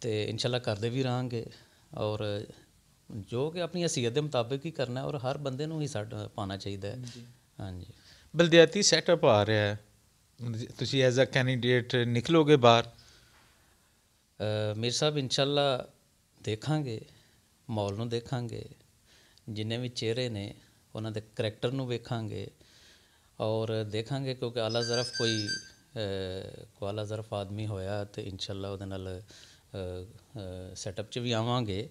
ਤੇ ਇਨਸ਼ਾਅੱਲਾ ਕਰਦੇ ਵੀ ਰਾਂਗੇ ਔਰ ਜੋ ਕਿ ਆਪਣੀ ਅਸੀਅਤ ਦੇ ਮੁਤਾਬਕ ਹੀ ਕਰਨਾ ਔਰ ਹਰ ਬੰਦੇ ਨੂੰ ਹੀ ਸਾਡਾ ਪਾਣਾ ਚਾਹੀਦਾ ਹੈ ਹਾਂਜੀ ਬਲਦਿਆਤੀ ਸੈਟਅਪ ਆ ਰਿਹਾ ਹੈ ਤੁਸੀਂ ਐਜ਼ ਅ ਕੈਂਡੀਡੇਟ ਨਿਕਲੋਗੇ ਬਾਹਰ ਮੀਰ ਸਾਹਿਬ ਇਨਸ਼ਾਅੱਲਾ ਦੇਖਾਂਗੇ ਮਾਹੌਲ ਨੂੰ ਦੇਖਾਂਗੇ ਜਿੰਨੇ ਵੀ ਚਿਹਰੇ ਨੇ ਉਹਨਾਂ ਦੇ ਕੈਰੈਕਟਰ ਨੂੰ ਵੇਖਾਂਗੇ ਔਰ ਦੇਖਾਂਗੇ ਕਿਉਂਕਿ ਅੱਲਾ ਜ਼ਰਫ ਕੋਈ ਕੋਆਲਾ ਜ਼ਰਫ ਆਦਮੀ ਹੋਇਆ ਤੇ ਇਨਸ਼ਾਅੱਲਾ ਉਹਦੇ ਨਾਲ ਸੈਟਅਪ 'ਚ ਵੀ ਆਵਾਂਗੇ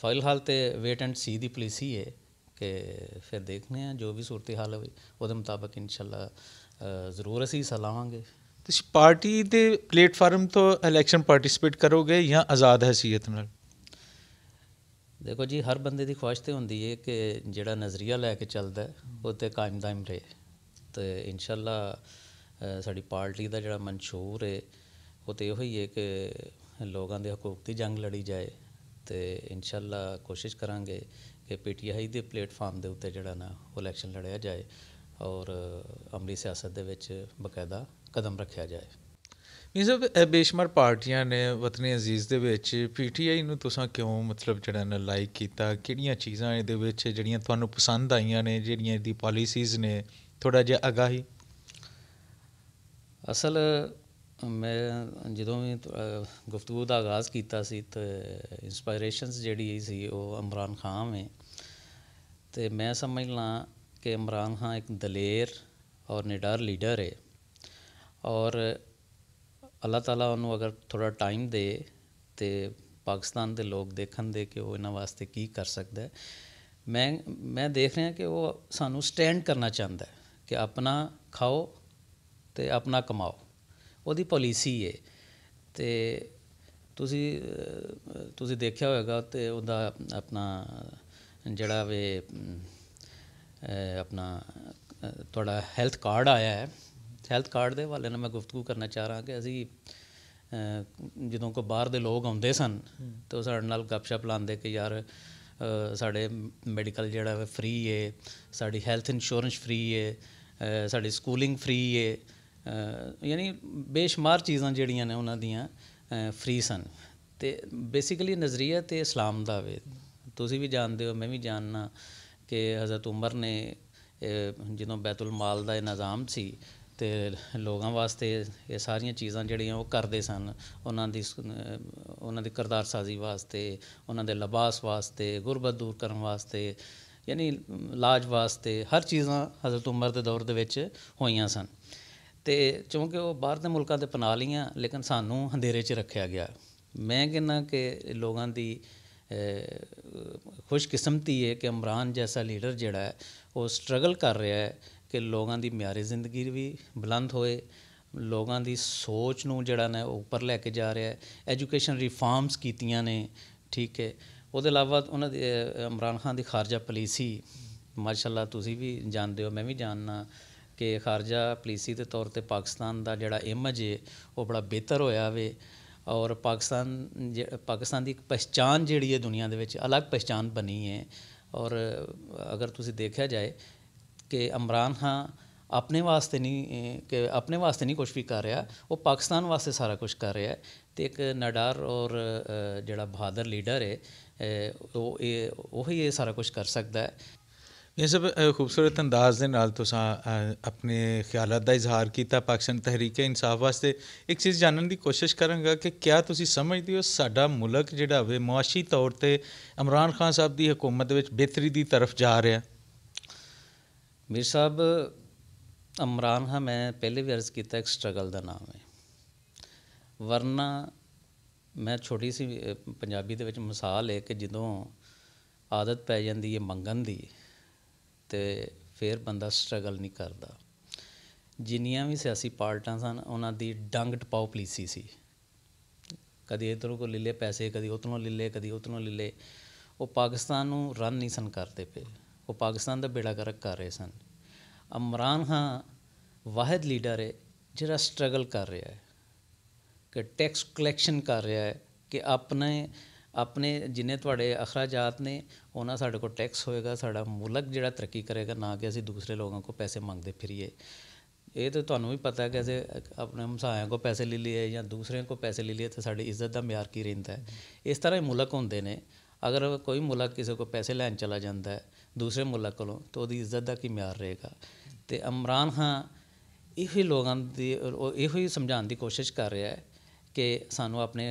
ਫਿਲਹਾਲ ਤੇ ਵੇਟ ਐਂਡ ਸੀ ਦੀ ਪੋਲਿਸੀ ਹੈ ਕਿ ਫਿਰ ਦੇਖਨੇ ਆ ਜੋ ਵੀ ਸੂਰਤ ਹਾਲ ਹੋਵੇ ਉਹਦੇ ਮੁਤਾਬਕ ਇਨਸ਼ਾਅੱਲਾ ਜ਼ਰੂਰ ਅਸੀਂ ਸਲਾਵਾਂਗੇ ਤੁਸੀਂ ਪਾਰਟੀ ਦੇ ਪਲੇਟਫਾਰਮ ਤੋਂ ਇਲੈਕਸ਼ਨ ਪਾਰਟਿਸਿਪੇਟ ਕਰੋਗੇ ਜਾਂ ਆਜ਼ਾਦ ਹਸੀਅਤ ਨਾਲ ਦੇਖੋ ਜੀ ਹਰ ਬੰਦੇ ਦੀ ਖੁਆਇਸ਼ ਤੇ ਹੁੰਦੀ ਹੈ ਕਿ ਜਿਹੜਾ ਨਜ਼ਰੀਆ ਲੈ ਕੇ ਚੱਲਦਾ ਉਹ ਤੇ ਕਾਇਮ ਦائم ਰਹੇ ਤੇ ਇਨਸ਼ਾਅੱਲਾ ਸਾਡੀ ਪਾਰਟੀ ਦਾ ਜਿਹੜਾ ਮਨਸ਼ੂਰ ਹੈ ਉਹ ਤੇ ਇਹੋ ਹੀ ਹੈ ਕਿ ਲੋਕਾਂ ਦੇ ਹਕੂਕ ਦੀ ਜੰਗ ਲੜੀ ਜਾਏ ਤੇ ਇਨਸ਼ਾਅੱਲਾ ਕੋਸ਼ਿਸ਼ ਕਰਾਂਗੇ ਕਿ ਪੀਟੀਆਈ ਦੇ ਪਲੇਟਫਾਰਮ ਦੇ ਉੱਤੇ ਜਿਹੜਾ ਨਾ ਉਹ ਇਲੈਕਸ਼ਨ ਲੜਿਆ ਜਾਏ ਔਰ ਅਮਲੀ ਸਿਆਸਤ ਦੇ ਵਿੱਚ ਬਕਾਇਦਾ ਕਦਮ ਰੱਖਿਆ ਜਾਏ ਇਸ ਬੇਸ਼ਮਰ ਪਾਰਟੀਆਂ ਨੇ ਵਤਨੀ ਅਜ਼ੀਜ਼ ਦੇ ਵਿੱਚ ਪੀਟੀਆਈ ਨੂੰ ਤੁਸੀਂ ਕਿਉਂ ਮਤਲਬ ਜਿਹੜਾ ਨਾ ਲਾਈਕ ਕੀਤਾ ਕਿਹੜੀਆਂ ਚੀਜ਼ਾਂ ਇਹਦੇ ਵਿੱਚ ਜਿਹੜੀਆਂ ਤੁਹਾਨੂੰ ਪਸੰਦ ਆਈਆਂ ਨੇ ਜਿਹੜੀਆਂ ਇਹਦੀ ਪਾਲਿਸੀਜ਼ ਨੇ ਥੋੜਾ ਜਿਹਾ ਅਗਾਹੀ ਅਸਲ ਮੈਂ ਜਦੋਂ ਵੀ ਗੁਫ਼ਤਗੂ ਦਾ ਆਗਾਜ਼ ਕੀਤਾ ਸੀ ਤੇ ਇਨਸਪੀਰੇਸ਼ਨਸ ਜਿਹੜੀ ਸੀ ਉਹ ਇਮਰਾਨ ਖਾਨ ਹੈ ਤੇ ਮੈਂ ਸਮਝ ਲਾਂ ਕਿ ਇਮਰਾਨ ਖਾਨ ਇੱਕ ਦਲੇਰ ਔਰ ਨਿਡਰ ਲੀਡਰ ਹੈ ਔਰ ਅੱਲਾਹ ਤਾਲਾ ਉਹਨੂੰ ਅਗਰ ਥੋੜਾ ਟਾਈਮ ਦੇ ਤੇ ਪਾਕਿਸਤਾਨ ਦੇ ਲੋਕ ਦੇਖਣ ਦੇ ਕਿ ਉਹ ਇਹਨਾਂ ਵਾਸਤੇ ਕੀ ਕਰ ਸਕਦਾ ਹੈ ਮੈਂ ਮੈਂ ਦੇਖ ਰਿਹਾ ਕਿ ਉਹ ਸਾਨੂੰ ਸਟੈਂਡ ਕਰਨਾ ਚਾਹੁੰਦਾ ਹੈ ਕਿ ਆਪਣਾ ਖਾਓ ਤੇ ਆਪਣਾ ਕਮਾਓ ਉਹਦੀ ਪਾਲਿਸੀ ਹੈ ਤੇ ਤੁਸੀਂ ਤੁਸੀਂ ਦੇਖਿਆ ਹੋਵੇਗਾ ਤੇ ਉਹਦਾ ਆਪਣਾ ਜਿਹੜਾ ਵੇ ਆਪਣਾ ਤੁਹਾਡਾ ਹੈਲਥ ਕਾਰਡ ਆਇਆ ਹੈ ਹੈਲਥ ਕਾਰਡ ਦੇ ਹਵਾਲੇ ਨਾਲ ਮੈਂ ਗੁਫ਼ਤਗੂ ਕਰਨਾ ਚਾਹ ਰਹਾ ਕਿ ਅਸੀਂ ਜਦੋਂ ਕੋ ਬਾਹਰ ਦੇ ਲੋਕ ਆਉਂਦੇ ਸਨ ਤੇ ਸਾਡੇ ਨਾਲ ਗੱਪਸ਼ਪ ਲਾਉਂਦੇ ਕਿ ਯਾਰ ਸਾਡੇ ਮੈਡੀਕਲ ਜਿਹੜਾ ਫ੍ਰੀ ਏ ਸਾਡੀ ਹੈਲਥ ਇੰਸ਼ੋਰੈਂਸ ਫ੍ਰੀ ਏ ਸਾਡੀ ਸਕੂਲਿੰਗ ਫ੍ਰੀ ਏ ਯਾਨੀ ਬੇਸ਼ਮਾਰ ਚੀਜ਼ਾਂ ਜਿਹੜੀਆਂ ਨੇ ਉਹਨਾਂ ਦੀਆਂ ਫ੍ਰੀ ਸਨ ਤੇ ਬੇਸਿਕਲੀ ਨਜ਼ਰੀਆ ਤੇ ਇਸਲਾਮ ਦਾ ਵੇ ਤੁਸੀਂ ਵੀ ਜਾਣਦੇ ਹੋ ਮੈਂ ਵੀ ਜਾਣਨਾ ਕਿ ਹਜ਼ਰਤ ਉਮਰ ਨੇ ਜਦੋਂ ਬੈਤੁਲ ਮਾਲ ਦਾ ਨਿਜ਼ਾਮ ਸੀ ਤੇ ਲੋਕਾਂ ਵਾਸਤੇ ਇਹ ਸਾਰੀਆਂ ਚੀਜ਼ਾਂ ਜਿਹੜੀਆਂ ਉਹ ਕਰਦੇ ਸਨ ਉਹਨਾਂ ਦੀ ਉਹਨਾਂ ਦੀ ਕਰਤਾਰ ਸਾਜ਼ੀ ਵਾਸਤੇ ਉਹਨਾਂ ਦੇ ਲਿਬਾਸ ਵਾਸਤੇ ਗੁਰਬਤ ਦੂਰ ਕਰਨ ਵਾਸਤੇ ਯਾਨੀ ਲਾਜ ਵਾਸਤੇ ਹਰ ਚੀਜ਼ਾਂ حضرت ਉਮਰ ਦੇ ਦੌਰ ਦੇ ਵਿੱਚ ਹੋਈਆਂ ਸਨ ਤੇ ਕਿਉਂਕਿ ਉਹ ਬਾਹਰ ਦੇ ਮੁਲਕਾਂ ਦੇ ਪਨਾ ਲੀਆਂ ਲੇਕਿਨ ਸਾਨੂੰ ਹਨੇਰੇ 'ਚ ਰੱਖਿਆ ਗਿਆ ਮੈਂ ਕਹਿੰਨਾ ਕਿ ਲੋਕਾਂ ਦੀ ਖੁਸ਼ਕਿਸਮਤੀ ਹੈ ਕਿ ਇਮਰਾਨ ਜੈਸਾ ਲੀਡਰ ਜਿਹੜਾ ਹੈ ਉਹ ਸਟਰਗਲ ਕਰ ਰਿਹਾ ਹੈ ਕਿ ਲੋਕਾਂ ਦੀ ਮਿਆਰੀ ਜ਼ਿੰਦਗੀ ਵੀ ਬੁਲੰਦ ਹੋਏ ਲੋਕਾਂ ਦੀ ਸੋਚ ਨੂੰ ਜਿਹੜਾ ਨਾ ਉੱਪਰ ਲੈ ਕੇ ਜਾ ਰਿਹਾ ਹੈ ਐਜੂਕੇਸ਼ਨ ਰਿਫਾਰਮਸ ਕੀਤੀਆਂ ਨੇ ਠੀਕ ਹੈ ਉਹਦੇ ਇਲਾਵਾ ਉਹਨਾਂ ਦੇ ਇਮਰਾਨ ਖਾਨ ਦੀ ਖਾਰਜਾ ਪਾਲਿਸੀ ਮਾਸ਼ਾਅੱਲਾ ਤੁਸੀਂ ਵੀ ਜਾਣਦੇ ਹੋ ਮੈਂ ਵੀ ਜਾਣਨਾ ਕਿ ਖਾਰਜਾ ਪਾਲਿਸੀ ਦੇ ਤੌਰ ਤੇ ਪਾਕਿਸਤਾਨ ਦਾ ਜਿਹੜਾ ਇਮੇਜ ਹੈ ਉਹ ਬੜਾ ਬਿਹਤਰ ਹੋਇਆ ਵੇ ਔਰ ਪਾਕਿਸਤਾਨ ਪਾਕਿਸਤਾਨ ਦੀ ਇੱਕ ਪਛਾਣ ਜਿਹੜੀ ਹੈ ਦੁਨੀਆ ਦੇ ਵਿੱਚ ਅਲੱਗ ਪਛਾਣ ਬਣੀ ਹੈ ਔਰ ਅਗਰ ਤੁਸੀਂ ਦੇਖਿਆ ਜਾਏ ਕਿ ਇਮਰਾਨ ਖਾਨ ਆਪਣੇ ਵਾਸਤੇ ਨਹੀਂ ਕਿ ਆਪਣੇ ਵਾਸਤੇ ਨਹੀਂ ਕੁਝ ਵੀ ਕਰ ਰਿਹਾ ਉਹ ਪਾਕਿਸਤਾਨ ਵਾਸਤੇ ਸਾਰਾ ਕੁਝ ਕਰ ਰਿਹਾ ਹੈ ਤੇ ਇੱਕ ਨਡਾਰ ਔਰ ਜਿਹੜਾ ਬਹਾਦਰ ਲੀਡਰ ਹੈ ਉਹ ਇਹ ਹੀ ਇਹ ਸਾਰਾ ਕੁਝ ਕਰ ਸਕਦਾ ਹੈ ਇਹ ਸਭ ਖੂਬਸੂਰਤ ਅੰਦਾਜ਼ ਦੇ ਨਾਲ ਤੁਸੀਂ ਆਪਣੇ ਖਿਆਲਾਂ ਦਾ ਇਜ਼ਹਾਰ ਕੀਤਾ ਪਾਕਿਸਤਾਨ ਤਹਿਰੀਕ ਇਨਸਾਫ ਵਾਸਤੇ ਇੱਕ ਚੀਜ਼ ਜਾਣਨ ਦੀ ਕੋਸ਼ਿਸ਼ ਕਰਾਂਗਾ ਕਿ ਕਿਆ ਤੁਸੀਂ ਸਮਝਦੇ ਹੋ ਸਾਡਾ ਮੁਲਕ ਜਿਹੜਾ ਵੇ ਮੁਆਸ਼ੀ ਤੌਰ ਤੇ ਇਮਰਾਨ ਖਾਨ ਸਾਹਿਬ ਦੀ ਹਕੂਮਤ ਵਿੱਚ ਬਿਹਤਰੀ ਦੀ ਤਰਫ ਜਾ ਰਿਹਾ ਹੈ ਮੀਰ ਸਾਹਿਬ ਅਮਰਾਨ ਹਾਂ ਮੈਂ ਪਹਿਲੇ ਵੀ ਅਰਜ਼ ਕੀਤਾ ਇੱਕ ਸਟਰਗਲ ਦਾ ਨਾਮ ਹੈ ਵਰਨਾ ਮੈਂ ਛੋਟੀ ਸੀ ਪੰਜਾਬੀ ਦੇ ਵਿੱਚ ਮਿਸਾਲ ਹੈ ਕਿ ਜਦੋਂ ਆਦਤ ਪੈ ਜਾਂਦੀ ਹੈ ਮੰਗਣ ਦੀ ਤੇ ਫਿਰ ਬੰਦਾ ਸਟਰਗਲ ਨਹੀਂ ਕਰਦਾ ਜਿੰਨੀਆਂ ਵੀ ਸਿਆਸੀ ਪਾਰਟੀਆਂ ਸਨ ਉਹਨਾਂ ਦੀ ਡੰਗ ਟਪਾਉ ਪਲੀਸੀ ਸੀ ਕਦੀ ਇਧਰੋਂ ਕੋ ਲੈ ਲੇ ਪੈਸੇ ਕਦੀ ਉਧਰੋਂ ਲੈ ਲੇ ਕਦੀ ਉਧਰੋਂ ਲੈ ਲੇ ਉਹ ਪਾਕਿਸਤਾਨ ਨੂੰ ਰਨ ਨਹੀਂ ਸਨ ਕਰਦੇ ਪਏ वो पाकिस्तान का तो बेड़ा गर्क कर रहे सन इमरान खान वाहद लीडर है जरा स्ट्रगल कर रहा है कि टैक्स कलैक्शन कर रहा है कि अपने अपने जिन्हें थोड़े अखराजात ने उन्हें साढ़े को टैक्स होएगा साड़ा मुलक जरा तरक्की करेगा ना कि असं दूसरे लोगों को पैसे मंगते फिरीए ये तो थानू भी पता कि अस अपने हमसाया को पैसे ले लीए या दूसरे को पैसे ले लीए तो साड़ी इज्जत का म्यार की रिंता है इस तरह मुलक होंगे ने अगर कोई मुलक किसी को पैसे लैन चला जाता है ਦੂਸਰੇ ਮੁਲਕ ਕੋਲੋਂ ਤਾਂ ਉਹਦੀ ਇੱਜ਼ਤ ਦਾ ਕੀ ਮਿਆਰ ਰਹੇਗਾ ਤੇ ਇਮਰਾਨ ਖਾਨ ਇਹੋ ਹੀ ਲੋਕਾਂ ਦੀ ਇਹੋ ਹੀ ਸਮਝਾਉਣ ਦੀ ਕੋਸ਼ਿਸ਼ ਕਰ ਰਿਹਾ ਹੈ ਕਿ ਸਾਨੂੰ ਆਪਣੇ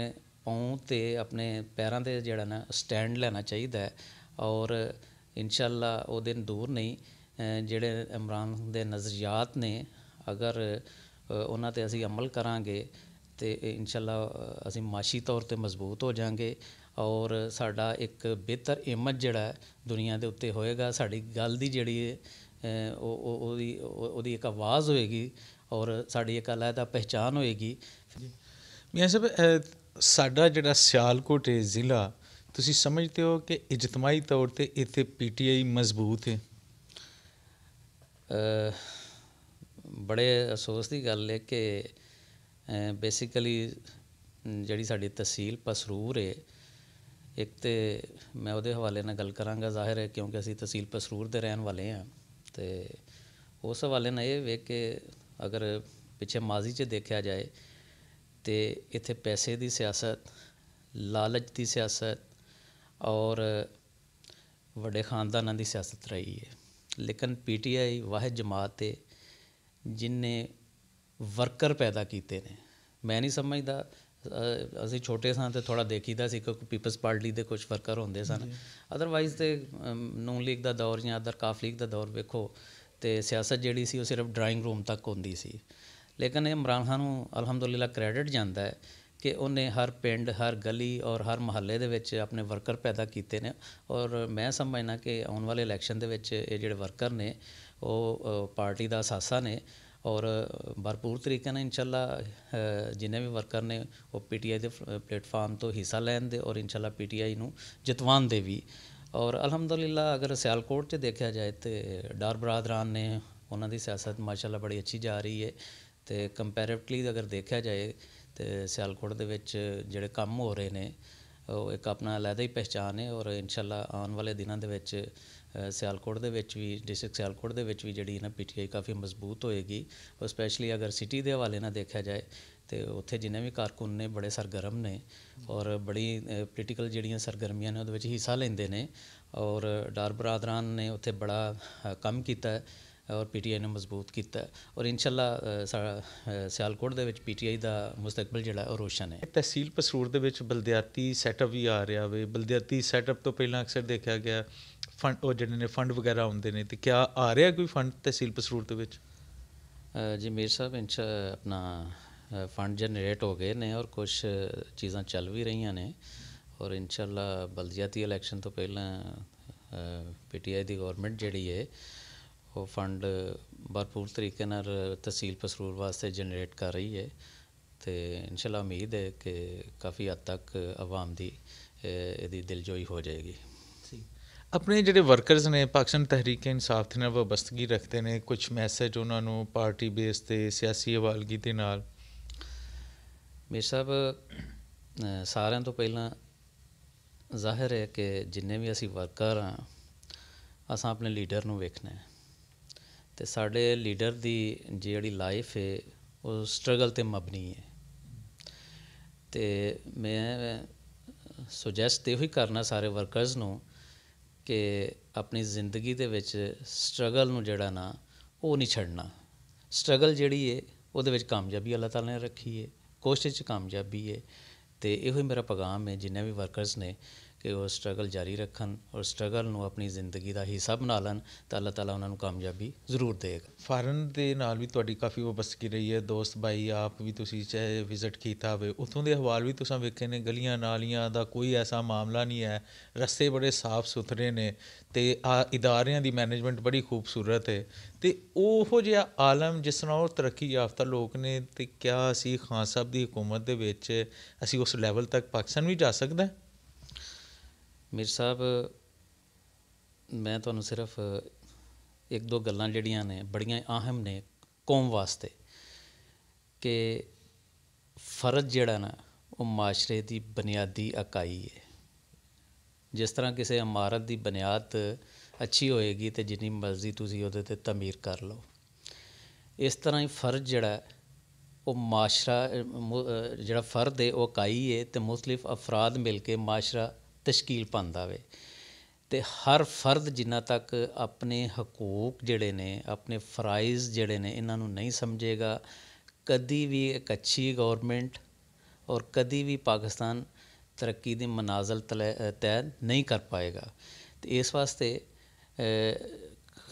ਪਾਉਂ ਤੇ ਆਪਣੇ ਪੈਰਾਂ ਤੇ ਜਿਹੜਾ ਨਾ ਸਟੈਂਡ ਲੈਣਾ ਚਾਹੀਦਾ ਹੈ ਔਰ ਇਨਸ਼ਾਅੱਲਾ ਉਹ ਦਿਨ ਦੂਰ ਨਹੀਂ ਜਿਹੜੇ ਇਮਰਾਨ ਦੇ ਨਜ਼ਰੀਆਤ ਨੇ ਅਗਰ ਉਹਨਾਂ ਤੇ ਅਸੀਂ ਅਮਲ ਕਰਾਂਗੇ ਤੇ ਇਨਸ਼ਾਅੱਲਾ ਅਸੀਂ ਮਾਸ਼ੀ ਤੌਰ ਤੇ ਮਜ਼ਬੂਤ ਹੋ ਜਾਾਂਗੇ ਔਰ ਸਾਡਾ ਇੱਕ ਬਿਹਤਰ ਇਮੇਜ ਜਿਹੜਾ ਦੁਨੀਆ ਦੇ ਉੱਤੇ ਹੋਏਗਾ ਸਾਡੀ ਗੱਲ ਦੀ ਜਿਹੜੀ ਉਹ ਉਹਦੀ ਉਹਦੀ ਇੱਕ ਆਵਾਜ਼ ਹੋਏਗੀ ਔਰ ਸਾਡੀ ਇੱਕ ਅਲੱਗਾ ਪਹਿਚਾਨ ਹੋਏਗੀ ਮੀਆਂ ਸਾਹਿਬ ਸਾਡਾ ਜਿਹੜਾ ਸਿਆਲਕੋਟ ਜ਼ਿਲ੍ਹਾ ਤੁਸੀਂ ਸਮਝਦੇ ਹੋ ਕਿ ਇਜਤਮਾਈ ਤੌਰ ਤੇ ਇੱਥੇ ਪੀਟੀਆਈ ਮਜ਼ਬੂਤ ਹੈ ਬੜੇ ਅਫਸੋਸ ਦੀ ਗੱਲ ਹੈ ਕਿ ਬੇਸਿਕਲੀ ਜਿਹੜੀ ਸਾਡੀ ਤਹਿਸੀਲ ਪਸਰੂਰ ਹੈ ਇੱਕ ਤੇ ਮੈਂ ਉਹਦੇ ਹਵਾਲੇ ਨਾਲ ਗੱਲ ਕਰਾਂਗਾ ਜ਼ਾਹਿਰ ਹੈ ਕਿਉਂਕਿ ਅਸੀਂ ਤਹਿਸੀਲ ਪਸਰੂਰ ਦੇ ਰਹਿਣ ਵਾਲੇ ਹਾਂ ਤੇ ਉਸ ਹਵਾਲੇ ਨਾਲ ਇਹ ਵੇਖ ਕੇ ਅਗਰ ਪਿੱਛੇ ਮਾਜ਼ੀ 'ਚ ਦੇਖਿਆ ਜਾਏ ਤੇ ਇੱਥੇ ਪੈਸੇ ਦੀ ਸਿਆਸਤ ਲਾਲਚ ਦੀ ਸਿਆਸਤ ਔਰ ਵੱਡੇ ਖਾਨਦਾਨਾਂ ਦੀ ਸਿਆਸਤ ਰਹੀ ਹੈ ਲੇਕਿਨ ਪੀਟੀਆਈ ਵਾਹਿਦ ਜਮਾਤ ਤੇ ਜਿਨਨੇ ਵਰਕਰ ਪੈਦਾ ਕੀਤੇ ਨੇ ਮੈਂ ਨਹੀਂ ਸਮਝਦਾ ਅਸੀਂ ਛੋਟੇ ਸਾਂ ਤੇ ਥੋੜਾ ਦੇਖੀਦਾ ਸੀ ਕਿ ਪੀਪਲਸ ਪਾਰਟੀ ਦੇ ਕੁਝ ਵਰਕਰ ਹੁੰਦੇ ਸਨ ਅਦਰਵਾਈਜ਼ ਤੇ ਨੂਨ ਲੀਗ ਦਾ ਦੌਰ ਜਾਂ ਅਦਰ ਕਾਫ ਲੀਗ ਦਾ ਦੌਰ ਵੇਖੋ ਤੇ ਸਿਆਸਤ ਜਿਹੜੀ ਸੀ ਉਹ ਸਿਰਫ ਡਰਾਇੰਗ ਰੂਮ ਤੱਕ ਹੁੰਦੀ ਸੀ ਲੇਕਿਨ ਇਮਰਾਨ ਖਾਨ ਨੂੰ ਅਲਹਮਦੁਲਿਲਾ ਕ੍ਰੈਡਿਟ ਜਾਂਦਾ ਹੈ ਕਿ ਉਹਨੇ ਹਰ ਪਿੰਡ ਹਰ ਗਲੀ ਔਰ ਹਰ ਮਹੱਲੇ ਦੇ ਵਿੱਚ ਆਪਣੇ ਵਰਕਰ ਪੈਦਾ ਕੀਤੇ ਨੇ ਔਰ ਮੈਂ ਸਮਝਣਾ ਕਿ ਆਉਣ ਵਾਲੇ ਇਲੈਕਸ਼ਨ ਦੇ ਵਿੱਚ ਇਹ ਜਿਹੜੇ ਵਰਕਰ ਨੇ ਉਹ ਪਾਰਟੀ ਦਾ ਅਸਾਸਾ ਨੇ ਔਰ ਭਰਪੂਰ ਤਰੀਕੇ ਨਾਲ ਇਨਸ਼ਾਅੱਲਾ ਜਿੰਨੇ ਵੀ ਵਰਕਰ ਨੇ ਉਹ ਪੀਟੀਆਈ ਦੇ ਪਲੇਟਫਾਰਮ ਤੋਂ ਹਿੱਸਾ ਲੈਣ ਦੇ ਔਰ ਇਨਸ਼ਾਅੱਲਾ ਪੀਟੀਆਈ ਨੂੰ ਜਿਤਵਾਨ ਦੇ ਵੀ ਔਰ ਅਲਹਮਦੁਲਿਲਾ ਅਗਰ ਸਿਆਲਕੋਟ 'ਚ ਦੇਖਿਆ ਜਾਏ ਤੇ ਡਾਰ ਬਰਾਦਰਾਨ ਨੇ ਉਹਨਾਂ ਦੀ ਸਿਆਸਤ ਮਾਸ਼ਾਅੱਲਾ ਬੜੀ ਅੱਛੀ ਜਾ ਰਹੀ ਹੈ ਤੇ ਕੰਪੈਰੀਟਿਵਲੀ ਅਗਰ ਦੇਖਿਆ ਜਾਏ ਤੇ ਸਿਆਲਕੋਟ ਦੇ ਵਿੱਚ ਜਿਹੜੇ ਕੰਮ ਹੋ ਰਹੇ ਨੇ ਉਹ ਇੱਕ ਆਪਣਾ ਅਲੱਦਾ ਹੀ ਪਛਾਣ ਹੈ ਔਰ ਇਨਸ਼ਾਅੱਲਾ ਆਉਣ ਵਾਲੇ ਦਿਨਾਂ ਦੇ ਵਿੱਚ ਸਿਆਲਕੋਟ ਦੇ ਵਿੱਚ ਵੀ ਡਿਸਟ੍ਰਿਕਟ ਸਿਆਲਕੋਟ ਦੇ ਵਿੱਚ ਵੀ ਜਿਹੜੀ ਨਾ ਪੀਟੀਆਈ ਕਾਫੀ ਮਜ਼ਬੂਤ ਹੋਏਗੀ ਔਰ ਸਪੈਸ਼ਲੀ ਅਗਰ ਸਿਟੀ ਦੇ ਹਵਾਲੇ ਨਾਲ ਦੇਖਿਆ ਜਾਏ ਤੇ ਉੱਥੇ ਜਿੰਨੇ ਵੀ ਕਾਰਕੁਨ ਨੇ ਬੜੇ ਸਰਗਰਮ ਨੇ ਔਰ ਬੜੀ ਪੋਲੀਟੀਕਲ ਜਿਹੜੀਆਂ ਸਰਗਰਮੀਆਂ ਨੇ ਉਹਦੇ ਵਿੱਚ ਹਿੱਸਾ ਲੈਂਦੇ ਨੇ ਔਰ ਡਾਰ ਬਰਾਦਰਾਂ ਨੇ ਉੱਥੇ ਬੜਾ ਕੰਮ ਕੀਤਾ ਹੈ ਔਰ ਪੀਟੀਆਈ ਨੂੰ ਮਜ਼ਬੂਤ ਕੀਤਾ ਔਰ ਇਨਸ਼ਾਅੱਲਾ ਸਿਆਲਕੋਟ ਦੇ ਵਿੱਚ ਪੀਟੀਆਈ ਦਾ ਮੁਸਤਕਬਲ ਜਿਹੜਾ ਉਹ ਰੋਸ਼ਨ ਹੈ ਤਹਿਸੀਲ ਪਸਰੂਰ ਦੇ ਵਿੱਚ ਬਲਦਿਆਤੀ ਸੈਟਅਪ ਵੀ ਆ ਰਿਹਾ ਵੇ ਬਲਦਿਆਤੀ ਸੈਟਅਪ ਤੋਂ ਪਹਿਲਾਂ ਅਕਸਰ ਦੇਖਿਆ ਗਿਆ ਫੰਡ ਉਹ ਜਿਹੜੇ ਨੇ ਫੰਡ ਵਗੈਰਾ ਆਉਂਦੇ ਨੇ ਤੇ ਕਿਆ ਆ ਰਿਹਾ ਕੋਈ ਫੰਡ ਤਹਿਸੀਲ ਪਸਰੂਰ ਦੇ ਵਿੱਚ ਜੀ ਮੇਰ ਸਾਹਿਬ ਇੰਚ ਆਪਣਾ ਫੰਡ ਜਨਰੇਟ ਹੋ ਗਏ ਨੇ ਔਰ ਕੁਝ ਚੀਜ਼ਾਂ ਚੱਲ ਵੀ ਰਹੀਆਂ ਨੇ ਔਰ ਇਨਸ਼ਾਅੱਲਾ ਬਲਦਿਆਤੀ ਇਲੈਕਸ਼ਨ ਤੋਂ ਪਹਿਲਾਂ ਪੀਟੀਆਈ ਦੀ ਗਵਰਨਮੈਂਟ ਜਿਹੜੀ ਹੈ ਉਹ ਫੰਡ ਭਰਪੂਰ ਤਰੀਕੇ ਨਾਲ ਤਹਿਸੀਲ ਪਸਰੂਰ ਵਾਸਤੇ ਜਨਰੇਟ ਕਰ ਰਹੀ ਹੈ ਤੇ ਇਨਸ਼ਾਅੱਲਾ ਉਮੀਦ ਹੈ ਕਿ ਕਾਫੀ ਹੱਦ ਤੱਕ ਆਵਾਮ ਦੀ ਇਹਦੀ ਦਿਲਜੋਈ ਹੋ ਜਾਏਗੀ ਆਪਣੇ ਜਿਹੜੇ ਵਰਕਰਸ ਨੇ ਪਾਕਿਸਤਾਨ ਤਹਿਰੀਕ ਇਨਸਾਫ ਦੇ ਨਾਲ ਵਬਸਤਗੀ ਰੱਖਦੇ ਨੇ ਕੁਝ ਮੈਸੇਜ ਉਹਨਾਂ ਨੂੰ ਪਾਰਟੀ ਬੇਸ ਤੇ ਸਿਆਸੀ ਹਵਾਲਗੀ ਦੇ ਨਾਲ ਮੇਰੇ ਸਭ ਸਾਰਿਆਂ ਤੋਂ ਪਹਿਲਾਂ ਜ਼ਾਹਿਰ ਹੈ ਕਿ ਜਿੰਨੇ ਵੀ ਅਸੀਂ ਵਰਕਰ ਆ ਅਸਾਂ ਆਪਣੇ ਲੀਡਰ ਨੂੰ ਵੇਖਣਾ ਹੈ ਤੇ ਸਾਡੇ ਲੀਡਰ ਦੀ ਜਿਹੜੀ ਲਾਈਫ ਹੈ ਉਹ ਸਟਰਗਲ ਤੇ ਮਬਨੀ ਹੈ ਤੇ ਮੈਂ ਸੁਜੈਸਟ ਇਹ ਹੀ ਕਰਨਾ ਸਾਰੇ ਵਰਕਰਸ ਨੂੰ ਕਿ ਆਪਣੀ ਜ਼ਿੰਦਗੀ ਦੇ ਵਿੱਚ ਸਟਰਗਲ ਨੂੰ ਜਿਹੜਾ ਨਾ ਉਹ ਨਹੀਂ ਛੱਡਣਾ ਸਟਰਗਲ ਜਿਹੜੀ ਹੈ ਉਹਦੇ ਵਿੱਚ ਕਾਮਯਾਬੀ ਅੱਲਾਹ ਤਾਲਾ ਨੇ ਰੱਖੀ ਹੈ ਕੋਸ਼ਿਸ਼ ਚ ਕਾਮਯਾਬੀ ਹੈ ਤੇ ਇਹੋ ਹੀ ਮੇਰਾ ਪੈਗਾਮ ਹੈ ਜਿੰਨੇ ਵੀ ਵਰਕਰਸ ਨੇ ਕਿ ਉਹ ਸਟਰਗਲ ਜਾਰੀ ਰੱਖਣ ਔਰ ਸਟਰਗਲ ਨੂੰ ਆਪਣੀ ਜ਼ਿੰਦਗੀ ਦਾ ਹਿੱਸਾ ਬਣਾ ਲੈਣ ਤਾਂ ਅੱਲਾਹ ਤਾਲਾ ਉਹਨਾਂ ਨੂੰ ਕਾਮਯਾਬੀ ਜ਼ਰੂਰ ਦੇਗਾ ਫਾਰਨ ਦੇ ਨਾਲ ਵੀ ਤੁਹਾਡੀ ਕਾਫੀ ਵਾਬਸਕੀ ਰਹੀ ਹੈ ਦੋਸਤ ਭਾਈ ਆਪ ਵੀ ਤੁਸੀਂ ਚਾਹੇ ਵਿਜ਼ਿਟ ਕੀਤਾ ਹੋਵੇ ਉਥੋਂ ਦੇ ਹਵਾਲ ਵੀ ਤੁਸੀਂ ਵੇਖੇ ਨੇ ਗਲੀਆਂ ਨਾਲੀਆਂ ਦਾ ਕੋਈ ਐਸਾ ਮਾਮਲਾ ਨਹੀਂ ਹੈ ਰਸਤੇ ਬੜੇ ਸਾਫ਼ ਸੁਥਰੇ ਨੇ ਤੇ ਆ ਇਦਾਰਿਆਂ ਦੀ ਮੈਨੇਜਮੈਂਟ ਬੜੀ ਖੂਬਸੂਰਤ ਹੈ ਤੇ ਉਹੋ ਜਿਹਾ ਆਲਮ ਜਿਸ ਨਾਲ ਉਹ ਤਰੱਕੀ ਯਾਫਤਾ ਲੋਕ ਨੇ ਤੇ ਕਿਆ ਅਸੀਂ ਖਾਨ ਸਾਹਿਬ ਦੀ ਹਕੂਮਤ ਦੇ ਵਿੱਚ ਅਸੀਂ ਉਸ ਲੈਵਲ ਤੱਕ ਪਾਕਿਸਤਾਨ ਵੀ ਜਾ ਸਕਦਾ ਹੈ ਮੀਰ ਸਾਹਿਬ ਮੈਂ ਤੁਹਾਨੂੰ ਸਿਰਫ ਇੱਕ ਦੋ ਗੱਲਾਂ ਜਿਹੜੀਆਂ ਨੇ ਬੜੀਆਂ ਆਹਮ ਨੇ ਕੌਮ ਵਾਸਤੇ ਕਿ ਫਰਜ਼ ਜਿਹੜਾ ਨਾ ਉਹ ਮਾਸ਼ਰੇ ਦੀ ਬੁਨਿਆਦੀ ਇਕਾਈ ਹੈ ਜਿਸ ਤਰ੍ਹਾਂ ਕਿਸੇ ਇਮਾਰਤ ਦੀ ਬੁਨਿਆਦ ਅੱਛੀ ਹੋਏਗੀ ਤੇ ਜਿੰਨੀ ਮਰਜ਼ੀ ਤੁਸੀਂ ਉਹਦੇ ਤੇ ਤਾਮੀਰ ਕਰ ਲਓ ਇਸ ਤਰ੍ਹਾਂ ਹੀ ਫਰਜ਼ ਜਿਹੜਾ ਉਹ ਮਾਸ਼ਰਾ ਜਿਹੜਾ ਫਰਦ ਹੈ ਉਹ ਇਕਾਈ ਹੈ ਤੇ ਮੁਸਲਿਫ ਅਫਰਾਦ ਮਿਲ ਕੇ ਮਾਸ਼ਰਾ ਤਸ਼ਕੀਲ ਪਾਉਂਦਾ ਵੇ ਤੇ ਹਰ ਫਰਦ ਜਿੰਨਾ ਤੱਕ ਆਪਣੇ ਹਕੂਕ ਜਿਹੜੇ ਨੇ ਆਪਣੇ ਫਰਾਈਜ਼ ਜਿਹੜੇ ਨੇ ਇਹਨਾਂ ਨੂੰ ਨਹੀਂ ਸਮਝੇਗਾ ਕਦੀ ਵੀ ਇੱਕ ਅੱਛੀ ਗਵਰਨਮੈਂਟ ਔਰ ਕਦੀ ਵੀ ਪਾਕਿਸਤਾਨ ਤਰੱਕੀ ਦੇ ਮਨਾਜ਼ਲ ਤੈ ਨਹੀਂ ਕਰ ਪਾਏਗਾ ਤੇ ਇਸ ਵਾਸਤੇ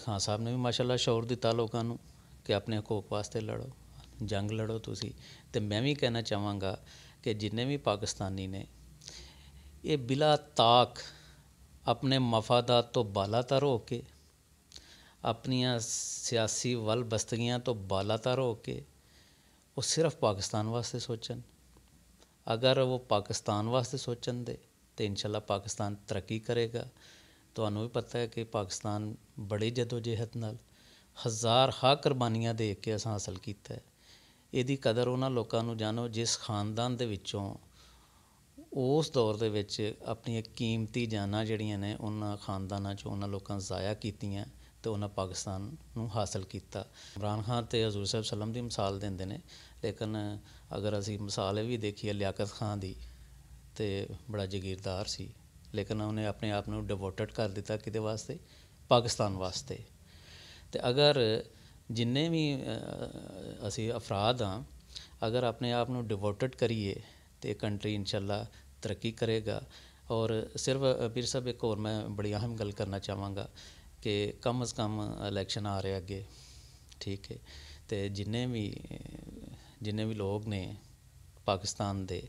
ਖਾਨ ਸਾਹਿਬ ਨੇ ਵੀ ਮਾਸ਼ਾਅੱਲਾ ਸ਼ੌਰ ਦਿੱਤਾ ਲੋਕਾਂ ਨੂੰ ਕਿ ਆਪਣੇ ਹਕੂਕ ਵਾਸਤੇ ਲੜੋ ਜੰਗ ਲੜੋ ਤੁਸੀਂ ਤੇ ਮੈਂ ਵੀ ਕਹਿਣਾ ਚਾਹਾਂਗਾ ਕਿ ਜਿੰਨੇ ਵੀ ਪਾਕਿਸਤਾਨੀ ਨੇ ये बिला ताक अपने मफादात तो बाला तर हो के अपन सियासी वल बस्तगियां तो बाला तर हो के वो सिर्फ पाकिस्तान वास्ते सोचन अगर वो पाकिस्तान वास्ते सोचन दे तो इंशाल्लाह पाकिस्तान तरक्की करेगा तो ਵੀ ਪਤਾ ਹੈ ਕਿ ਪਾਕਿਸਤਾਨ ਬੜੀ ਜਦੋਜਹਿਦ ਨਾਲ ਹਜ਼ਾਰ ਹਾ ਕੁਰਬਾਨੀਆਂ ਦੇ ਕੇ ਅਸਾਂ ਹਾਸਲ ਕੀਤਾ ਹੈ ਇਹਦੀ ਕਦਰ ਉਹਨਾਂ ਲੋਕਾਂ ਨੂੰ ਜਾਣੋ ਉਸ ਦੌਰ ਦੇ ਵਿੱਚ ਆਪਣੀਆਂ ਕੀਮਤੀ ਜਾਨਾਂ ਜਿਹੜੀਆਂ ਨੇ ਉਹਨਾਂ ਖਾਨਦਾਨਾਂ 'ਚੋਂ ਉਹਨਾਂ ਲੋਕਾਂ ਜ਼ਾਇਆ ਕੀਤੀਆਂ ਤੇ ਉਹਨਾਂ ਪਾਕਿਸਤਾਨ ਨੂੰ ਹਾਸਲ ਕੀਤਾ ਇਮਰਾਨ ਖਾਨ ਤੇ ਹਜ਼ੂਰ ਸਾਹਿਬ ਸੱਲਮ ਦੀ ਮਿਸਾਲ ਦਿੰਦੇ ਨੇ ਲੇਕਿਨ ਅਗਰ ਅਸੀਂ ਮਿਸਾਲ ਵੀ ਦੇਖੀਏ ਲਿਆਕਤ ਖਾਨ ਦੀ ਤੇ ਬੜਾ ਜ਼ਗੀਰਦਾਰ ਸੀ ਲੇਕਿਨ ਉਹਨੇ ਆਪਣੇ ਆਪ ਨੂੰ ਡਿਵੋਟਡ ਕਰ ਦਿੱਤਾ ਕਿਤੇ ਵਾਸਤੇ ਪਾਕਿਸਤਾਨ ਵਾਸਤੇ ਤੇ ਅਗਰ ਜਿੰਨੇ ਵੀ ਅਸੀਂ ਅਫਰਾਦ ਆ ਅਗਰ ਆਪਣੇ ਆਪ ਨੂੰ ਡਿਵੋਟਡ ਕਰੀਏ ਤੇ ਕੰਟਰੀ ਇਨਸ਼ਾਅੱਲਾ ਤਰੱਕੀ ਕਰੇਗਾ ਔਰ ਸਿਰਫ ਪੀਰ ਸਾਹਿਬ ਇੱਕ ਹੋਰ ਮੈਂ ਬੜੀ ਅਹਿਮ ਗੱਲ ਕਰਨਾ ਚਾਹਾਂਗਾ ਕਿ ਕਮ ਅਜ਼ ਕਮ ਇਲੈਕਸ਼ਨ ਆ ਰਿਹਾ ਅੱਗੇ ਠੀਕ ਹੈ ਤੇ ਜਿੰਨੇ ਵੀ ਜਿੰਨੇ ਵੀ ਲੋਕ ਨੇ ਪਾਕਿਸਤਾਨ ਦੇ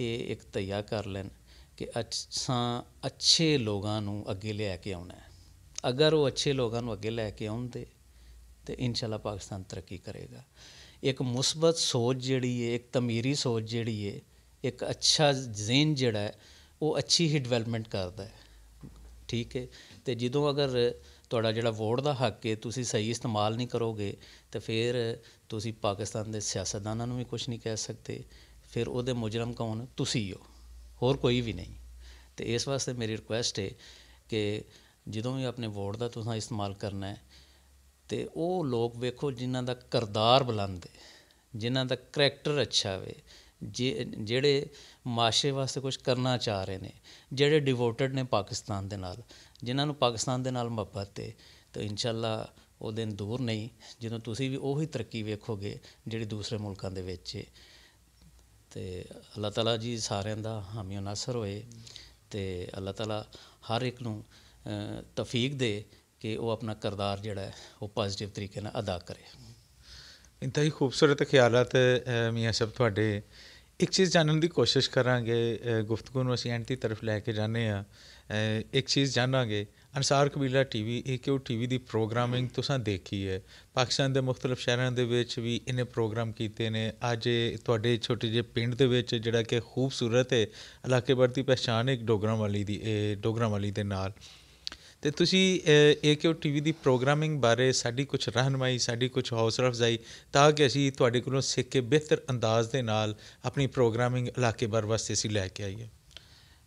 ਇਹ ਇੱਕ ਤਿਆਰ ਕਰ ਲੈਣ ਕਿ ਅਸਾਂ ਅੱਛੇ ਲੋਕਾਂ ਨੂੰ ਅੱਗੇ ਲੈ ਕੇ ਆਉਣਾ ਹੈ ਅਗਰ ਉਹ ਅੱਛੇ ਲੋਕਾਂ ਨੂੰ ਅੱਗੇ ਲੈ ਕੇ ਆਉਂਦੇ ਤੇ ਇਨਸ਼ਾਅੱਲਾ ਪਾਕਿਸਤਾਨ ਤਰੱਕੀ ਕਰੇਗਾ ਇੱਕ ਮੁਸਬਤ ਸੋਚ ਜਿਹੜੀ ਹੈ ਇੱਕ ਤਮੀਰੀ ਸੋਚ ਜਿਹੜੀ ਹੈ ਇੱਕ ਅੱਛਾ ਜ਼ੇਨ ਜਿਹੜਾ ਉਹ ਅੱਛੀ ਹੀ ਡਿਵੈਲਪਮੈਂਟ ਕਰਦਾ ਹੈ ਠੀਕ ਹੈ ਤੇ ਜਦੋਂ ਅਗਰ ਤੁਹਾਡਾ ਜਿਹੜਾ ਵੋਟ ਦਾ ਹੱਕ ਹੈ ਤੁਸੀਂ ਸਹੀ ਇਸਤੇਮਾਲ ਨਹੀਂ ਕਰੋਗੇ ਤੇ ਫਿਰ ਤੁਸੀਂ ਪਾਕਿਸਤਾਨ ਦੇ ਸਿਆਸਤਦਾਨਾਂ ਨੂੰ ਵੀ ਕੁਝ ਨਹੀਂ ਕਹਿ ਸਕਦੇ ਫਿਰ ਉਹਦੇ ਮੁਜਰਮ ਕੌਣ ਤੁਸੀਂ ਹੋ ਹੋਰ ਕੋਈ ਵੀ ਨਹੀਂ ਤੇ ਇਸ ਵਾਸਤੇ ਮੇਰੀ ਰਿਕੁਐਸਟ ਹੈ ਕਿ ਜਦੋਂ ਵੀ ਆਪਣੇ ਵੋਟ ਦਾ ਤੁਸੀਂ ਇਸਤੇਮਾਲ ਕਰਨਾ ਹੈ ਤੇ ਉਹ ਲੋਕ ਵੇਖੋ ਜਿਨ੍ਹਾਂ ਦਾ ਕਰਦਾਰ ਬੁਲੰਦ ਹੈ ਜਿਨ੍ਹਾਂ ਦਾ ਕੈਰੈਕਟਰ ਅੱਛਾ ਹੋਵੇ ਜਿਹੜੇ ਮਾਸ਼ੇ ਵਾਸਤੇ ਕੁਝ ਕਰਨਾ ਚਾਹ ਰਹੇ ਨੇ ਜਿਹੜੇ ਡਿਵੋਟਡ ਨੇ ਪਾਕਿਸਤਾਨ ਦੇ ਨਾਲ ਜਿਨ੍ਹਾਂ ਨੂੰ ਪਾਕਿਸਤਾਨ ਦੇ ਨਾਲ ਮੁਹੱਬਤ ਹੈ ਤਾਂ ਇਨਸ਼ਾਅੱਲਾ ਉਹ ਦਿਨ ਦੂਰ ਨਹੀਂ ਜਦੋਂ ਤੁਸੀਂ ਵੀ ਉਹੀ ਤਰੱਕੀ ਵੇਖੋਗੇ ਜਿਹੜੀ ਦੂਸਰੇ ਮੁਲਕਾਂ ਦੇ ਵਿੱਚ ਹੈ ਤੇ ਅੱਲਾਹ ਤਾਲਾ ਜੀ ਸਾਰਿਆਂ ਦਾ ਹਾਮੀ ਨਾਸਰ ਹੋਏ ਤੇ ਅੱਲਾਹ ਤਾਲਾ ਹਰ ਇੱਕ ਨੂੰ ਤਫੀਕ ਦੇ ਕਿ ਉਹ ਆਪਣਾ ਕਰਦਾਰ ਜਿਹੜਾ ਹੈ ਉਹ ਪੋਜ਼ਿਟਿਵ ਤਰੀਕੇ ਨਾਲ ਅਦਾ ਕਰੇ ਹੀ ਖੂਬਸੂਰਤ ਖਿਆਲਤ ਮੀਆਂ ਸਭ ਤੁਹਾਡੇ ਇੱਕ ਚੀਜ਼ ਜਾਣਨ ਦੀ ਕੋਸ਼ਿਸ਼ ਕਰਾਂਗੇ ਗੁਫ਼ਤਗੂ ਨੂੰ ਅਸੀਂ ਐਂਟੀ ਤਰਫ ਲੈ ਕੇ ਜਾਣੇ ਆ ਇੱਕ ਚੀਜ਼ ਜਾਣਾਂਗੇ ਅਨਸਾਰ ਕਬੀਲਾ ਟੀਵੀ ਇਹ ਕਿਉਂ ਟੀਵੀ ਦੀ ਪ੍ਰੋਗਰਾਮਿੰਗ ਤੁਸੀਂ ਦੇਖੀ ਹੈ ਪਾਕਿਸਤਾਨ ਦੇ ਮੁxtਲਫ ਸ਼ਹਿਰਾਂ ਦੇ ਵਿੱਚ ਵੀ ਇਹਨੇ ਪ੍ਰੋਗਰਾਮ ਕੀਤੇ ਨੇ ਅੱਜ ਤੁਹਾਡੇ ਛੋਟੇ ਜਿਹੇ ਪਿੰਡ ਦੇ ਵਿੱਚ ਜਿਹੜਾ ਕਿ ਖੂਬਸੂਰਤ ਹੈ ਇਲਾਕੇ ਵਰਤੀ ਪਛਾਣ ਇੱਕ ਡੋਗਰਾਂ ਵਾਲੀ ਦੀ ਡੋਗਰਾਂ ਵਾਲੀ ਦੇ ਨਾਲ ਤੇ ਤੁਸੀਂ ਏਕਿਓ ਟੀਵੀ ਦੀ ਪ੍ਰੋਗਰਾਮਿੰਗ ਬਾਰੇ ਸਾਡੀ ਕੁਝ ਰਹਿਨਮਾਈ ਸਾਡੀ ਕੁਝ ਹੌਸਲਾ ਅਫਜ਼ਾਈ ਤਾਂ ਕਿ ਅਸੀਂ ਤੁਹਾਡੇ ਕੋਲੋਂ ਸਿੱਖ ਕੇ ਬਿਹਤਰ ਅੰਦਾਜ਼ ਦੇ ਨਾਲ ਆਪਣੀ ਪ੍ਰੋਗਰਾਮਿੰਗ ਇਲਾਕੇ ਬਰ ਵਾਸਤੇ ਸੀ ਲੈ ਕੇ ਆਈਏ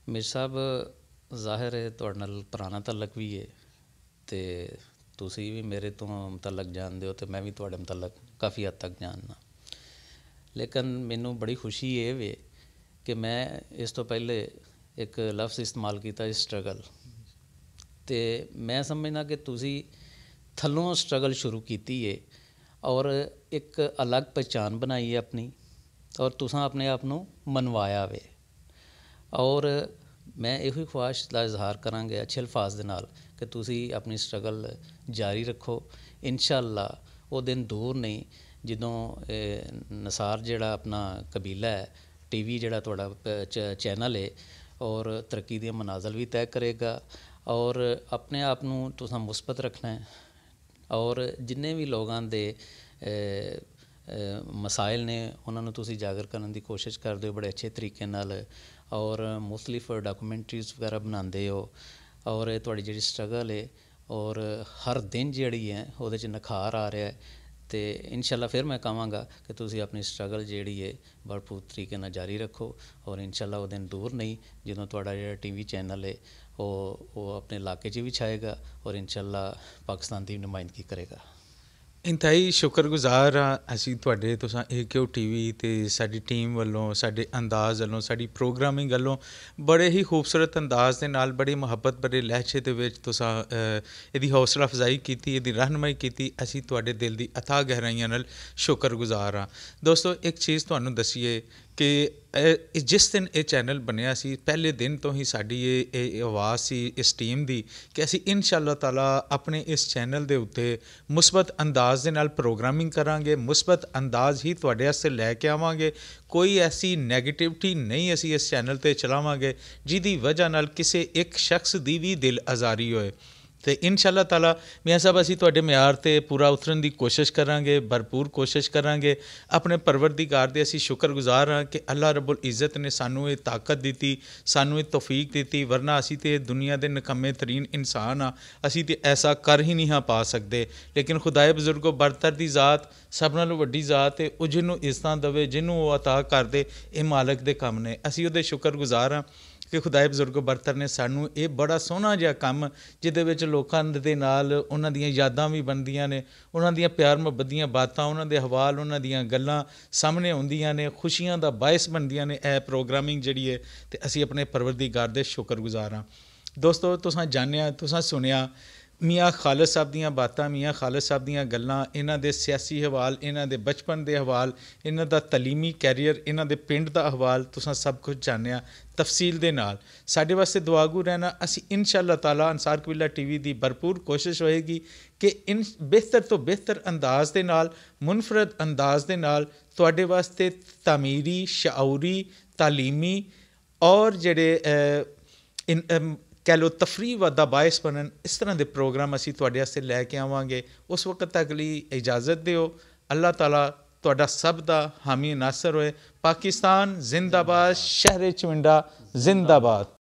ਮੇਰ ਸਾਹਿਬ ਜ਼ਾਹਿਰ ਹੈ ਤੁਹਾਡੇ ਨਾਲ ਪੁਰਾਣਾ ਤਲਕ ਵੀ ਹੈ ਤੇ ਤੁਸੀਂ ਵੀ ਮੇਰੇ ਤੋਂ ਮਤਲਕ ਜਾਣਦੇ ਹੋ ਤੇ ਮੈਂ ਵੀ ਤੁਹਾਡੇ ਮਤਲਕ ਕਾਫੀ ਹੱਦ ਤੱਕ ਜਾਣਦਾ ਲੇਕਿਨ ਮੈਨੂੰ ਬੜੀ ਖੁਸ਼ੀ ਹੈ ਵੇ ਕਿ ਮੈਂ ਇਸ ਤੋਂ ਪਹਿਲੇ ਇੱਕ ਲਫ਼ਜ਼ ਇਸਤੇਮਾਲ ਕੀਤਾ ਸਟਰਗਲ ਤੇ ਮੈਂ ਸਮਝਦਾ ਕਿ ਤੁਸੀਂ ਥੱਲੋਂ ਸਟਰਗਲ ਸ਼ੁਰੂ ਕੀਤੀ ਏ ਔਰ ਇੱਕ ਅਲੱਗ ਪਛਾਣ ਬਣਾਈ ਹੈ ਆਪਣੀ ਔਰ ਤੁਸੀਂ ਆਪਣੇ ਆਪ ਨੂੰ ਮਨਵਾਇਆ ਵੇ ਔਰ ਮੈਂ ਇਹੋ ਹੀ ਖੁਆਇਸ਼ ਦਾ ਇਜ਼ਹਾਰ ਕਰਾਂਗਾ ਅਛੇ ਅਲਫਾਜ਼ ਦੇ ਨਾਲ ਕਿ ਤੁਸੀਂ ਆਪਣੀ ਸਟਰਗਲ ਜਾਰੀ ਰੱਖੋ ਇਨਸ਼ਾਅੱਲਾ ਉਹ ਦਿਨ ਦੂਰ ਨਹੀਂ ਜਦੋਂ ਨਸਾਰ ਜਿਹੜਾ ਆਪਣਾ ਕਬੀਲਾ ਹੈ ਟੀਵੀ ਜਿਹੜਾ ਤੁਹਾਡਾ ਚੈਨਲ ਹੈ ਔਰ ਤਰੱਕੀ ਦੇ ਮਨਾਜ਼ਲ ਵੀ ਤੈਅ ਕਰੇਗਾ ਔਰ ਆਪਣੇ ਆਪ ਨੂੰ ਤੁਸੀਂ ਮੁਸਬਤ ਰੱਖਣਾ ਹੈ ਔਰ ਜਿੰਨੇ ਵੀ ਲੋਕਾਂ ਦੇ ਮਸਾਇਲ ਨੇ ਉਹਨਾਂ ਨੂੰ ਤੁਸੀਂ ਜਾਗਰ ਕਰਨ ਦੀ ਕੋਸ਼ਿਸ਼ ਕਰਦੇ ਹੋ ਬੜੇ ਅੱਛੇ ਤਰੀਕੇ ਨਾਲ ਔਰ ਮੋਸਟਲੀ ਫਰ ਡਾਕੂਮੈਂਟਰੀਜ਼ ਵਗੈਰਾ ਬਣਾਉਂਦੇ ਹੋ ਔਰ ਇਹ ਤੁਹਾਡੀ ਜਿਹੜੀ ਸਟਰਗਲ ਹੈ ਔਰ ਹਰ ਦਿਨ ਜਿਹੜੀ ਹੈ ਉਹਦੇ ਚ ਨਖਾਰ ਆ ਰਿਹਾ ਹੈ ਤੇ ਇਨਸ਼ਾਅੱਲਾ ਫਿਰ ਮੈਂ ਕਹਾਂਗਾ ਕਿ ਤੁਸੀਂ ਆਪਣੀ ਸਟਰਗਲ ਜਿਹੜੀ ਹੈ ਭਰਪੂਰ ਤਰੀਕੇ ਨਾਲ ਜਾਰੀ ਰੱਖੋ ਔਰ ਇਨਸ਼ਾਅੱਲਾ ਉਹ ਦਿਨ ਦੂਰ ਨਹੀਂ ਜਦੋਂ ਤੁਹਾਡਾ ਜਿਹੜਾ ਟੀਵੀ ਚੈਨਲ ਹੈ ਉਹ ਉਹ ਆਪਣੇ ਇਲਾਕੇ 'ਚ ਵੀ ਛਾਏਗਾ ਔਰ ਇਨਸ਼ਾਅੱਲਾ ਪਾਕਿਸਤਾਨ ਦੀ ਨੁਮਾਇੰਦਗੀ ਕਰੇਗਾ ਇੰਤਹਾਈ ਸ਼ੁਕਰਗੁਜ਼ਾਰ ਹਾਂ ਅਸੀਂ ਤੁਹਾਡੇ ਤੁਸੀਂ ਏਕਿਓ ਟੀਵੀ ਤੇ ਸਾਡੀ ਟੀਮ ਵੱਲੋਂ ਸਾਡੇ ਅੰਦਾਜ਼ ਵੱਲੋਂ ਸਾਡੀ ਪ੍ਰੋਗਰਾਮਿੰਗ ਵੱਲੋਂ ਬੜੇ ਹੀ ਖੂਬਸੂਰਤ ਅੰਦਾਜ਼ ਦੇ ਨਾਲ ਬੜੀ ਮੁਹੱਬਤ ਬੜੇ ਲਹਿਜੇ ਦੇ ਵਿੱਚ ਤੁਸੀਂ ਇਹਦੀ ਹੌਸਲਾ ਅਫਜ਼ਾਈ ਕੀਤੀ ਇਹਦੀ ਰਹਿਨਮਾਈ ਕੀਤੀ ਅਸੀਂ ਤੁਹਾਡੇ ਦਿਲ ਦੀ ਅਥਾਹ ਗਹਿਰਾਈਆਂ ਨਾਲ ਸ਼ੁਕਰਗੁਜ਼ਾਰ ਹਾਂ ਦੋਸਤੋ ਇੱਕ ਚੀਜ਼ ਤੁਹਾਨੂੰ ਦਸੀਏ ਕਿ ਜਿਸ ਦਿਨ ਇਹ ਚੈਨਲ ਬਣਿਆ ਸੀ ਪਹਿਲੇ ਦਿਨ ਤੋਂ ਹੀ ਸਾਡੀ ਇਹ ਇਹ ਆਵਾਜ਼ ਸੀ ਇਸ ਟੀਮ ਦੀ ਕਿ ਅਸੀਂ ਇਨਸ਼ਾਅੱਲਾ ਤਾਲਾ ਆਪਣੇ ਇਸ ਚੈਨਲ ਦੇ ਉੱਤੇ ਮੁਸਬਤ ਅੰਦਾਜ਼ ਦੇ ਨਾਲ ਪ੍ਰੋਗਰਾਮਿੰਗ ਕਰਾਂਗੇ ਮੁਸਬਤ ਅੰਦਾਜ਼ ਹੀ ਤੁਹਾਡੇ ਅਸੇ ਲੈ ਕੇ ਆਵਾਂਗੇ ਕੋਈ ਐਸੀ 네ਗੇਟਿਵਿਟੀ ਨਹੀਂ ਅਸੀਂ ਇਸ ਚੈਨਲ ਤੇ ਚਲਾਵਾਂਗੇ ਜਿਹਦੀ ਵਜ੍ਹਾ ਨਾਲ ਕਿਸੇ ਇੱਕ ਸ਼ਖਸ ਦੀ ਵੀ ਦਿਲ ਅਜ਼ਾਰੀ ਹੋਏ ਤੇ ਇਨਸ਼ਾਅੱਲਾ ਤਾਲਾ ਮੀਆਂ ਸਾਹਿਬ ਅਸੀਂ ਤੁਹਾਡੇ ਮਿਆਰ ਤੇ ਪੂਰਾ ਉਤਰਨ ਦੀ ਕੋਸ਼ਿਸ਼ ਕਰਾਂਗੇ ਭਰਪੂਰ ਕੋਸ਼ਿਸ਼ ਕਰਾਂਗੇ ਆਪਣੇ ਪਰਵਰਦੀਗਾਰ ਦੇ ਅਸੀਂ ਸ਼ੁਕਰਗੁਜ਼ਾਰ ਹਾਂ ਕਿ ਅੱਲਾ ਰੱਬੁਲ ਇੱਜ਼ਤ ਨੇ ਸਾਨੂੰ ਇਹ ਤਾਕਤ ਦਿੱਤੀ ਸਾਨੂੰ ਇਹ ਤੌਫੀਕ ਦਿੱਤੀ ਵਰਨਾ ਅਸੀਂ ਤੇ ਦੁਨੀਆ ਦੇ ਨਕਮੇ ਤਰੀਨ ਇਨਸਾਨ ਆ ਅਸੀਂ ਤੇ ਐਸਾ ਕਰ ਹੀ ਨਹੀਂ ਹਾਂ ਪਾ ਸਕਦੇ ਲੇਕਿਨ ਖੁਦਾਏ ਬਜ਼ੁਰਗੋ ਬਰਤਰ ਦੀ ਜ਼ਾਤ ਸਭ ਨਾਲੋਂ ਵੱਡੀ ਜ਼ਾਤ ਹੈ ਉਹ ਜਿਹਨੂੰ ਇਸ ਤਰ੍ਹਾਂ ਦਵੇ ਜਿਹਨੂੰ ਉਹ عطا ਕਰਦੇ ਇਹ ਮਾਲਕ ਦੇ ਕੰਮ ਨੇ ਅਸੀਂ ਉਹਦੇ ਸ਼ੁਕਰਗੁਜ਼ਾਰ ਹਾਂ ਕਿ ਖੁਦਾਏ ਬਜ਼ੁਰਗ ਬਰਤਰ ਨੇ ਸਾਨੂੰ ਇਹ ਬੜਾ ਸੋਹਣਾ ਜਿਹਾ ਕੰਮ ਜਿਹਦੇ ਵਿੱਚ ਲੋਕਾਂ ਦੇ ਨਾਲ ਉਹਨਾਂ ਦੀਆਂ ਯਾਦਾਂ ਵੀ ਬਣਦੀਆਂ ਨੇ ਉਹਨਾਂ ਦੀਆਂ ਪਿਆਰ ਮੁਹੱਬਤ ਦੀਆਂ ਬਾਤਾਂ ਉਹਨਾਂ ਦੇ ਹਵਾਲ ਉਹਨਾਂ ਦੀਆਂ ਗੱਲਾਂ ਸਾਹਮਣੇ ਆਉਂਦੀਆਂ ਨੇ ਖੁਸ਼ੀਆਂ ਦਾ ਬਾਇਸ ਬਣਦੀਆਂ ਨੇ ਇਹ ਪ੍ਰੋਗਰਾਮਿੰਗ ਜਿਹੜੀ ਹੈ ਤੇ ਅਸੀਂ ਆਪਣੇ ਪਰਵਰਦੀਗਾਰ ਦੇ ਸ਼ੁਕਰਗੁਜ਼ਾਰ ਹਾਂ ਦੋਸਤੋ ਤੁਸੀਂ ਜਾਣਿਆ ਤੁਸੀਂ ਸੁਣਿਆ ਮੀਆਂ ਖਾਲਸ ਸਾਹਿਬ ਦੀਆਂ ਬਾਤਾਂ ਮੀਆਂ ਖਾਲਸ ਸਾਹਿਬ ਦੀਆਂ ਗੱਲਾਂ ਇਹਨਾਂ ਦੇ ਸਿਆਸੀ ਹਵਾਲ ਇਹਨਾਂ ਦੇ ਬਚਪਨ ਦੇ ਹਵਾਲ ਇਹਨਾਂ ਦਾ ਤਾਲੀਮੀ ਕੈਰੀਅਰ ਇਹਨਾਂ ਦੇ ਪਿੰਡ ਦਾ ਹਵਾਲ ਤੁਸੀਂ ਸਭ ਕੁਝ ਜਾਣਿਆ ਤਫਸੀਲ ਦੇ ਨਾਲ ਸਾਡੇ ਵਾਸਤੇ ਦੁਆਗੂ ਰਹਿਣਾ ਅਸੀਂ ਇਨਸ਼ਾਅੱਲਾ ਤਾਲਾ ਅਨਸਾਰ ਕਬੀਲਾ ਟੀਵੀ ਦੀ ਭਰਪੂਰ ਕੋਸ਼ਿਸ਼ ਹੋਏਗੀ ਕਿ ਇਨ ਬਿਹਤਰ ਤੋਂ ਬਿਹਤਰ ਅੰਦਾਜ਼ ਦੇ ਨਾਲ ਮੁਨਫਰਦ ਅੰਦਾਜ਼ ਦੇ ਨਾਲ ਤੁਹਾਡੇ ਵਾਸਤੇ ਤਾਮੀਰੀ ਸ਼ਾਉਰੀ ਤਾਲੀਮੀ ਔਰ ਜਿਹੜੇ ਕਹਿ ਲੋ ਤਫਰੀਹ ਦਾ ਬਾਇਸ ਬਣਨ ਇਸ ਤਰ੍ਹਾਂ ਦੇ ਪ੍ਰੋਗਰਾਮ ਅਸੀਂ ਤੁਹਾਡੇ ਵਾਸਤੇ ਲੈ ਕੇ ਆਵਾਂਗੇ ਉਸ ਵਕਤ ਤੱਕ ਲਈ ਇਜਾਜ਼ਤ ਦਿਓ ਅੱਲਾਹ ਤਾਲਾ ਤੁਹਾਡਾ ਸਭ ਦਾ ਹਾਮੀ ਨਾਸਰ ਹੋਏ ਪਾਕਿਸਤਾਨ ਜ਼ਿੰਦਾਬਾਦ ਸ਼ਹਿਰ ਚਵਿੰਡਾ ਜ਼ਿੰਦਾਬਾਦ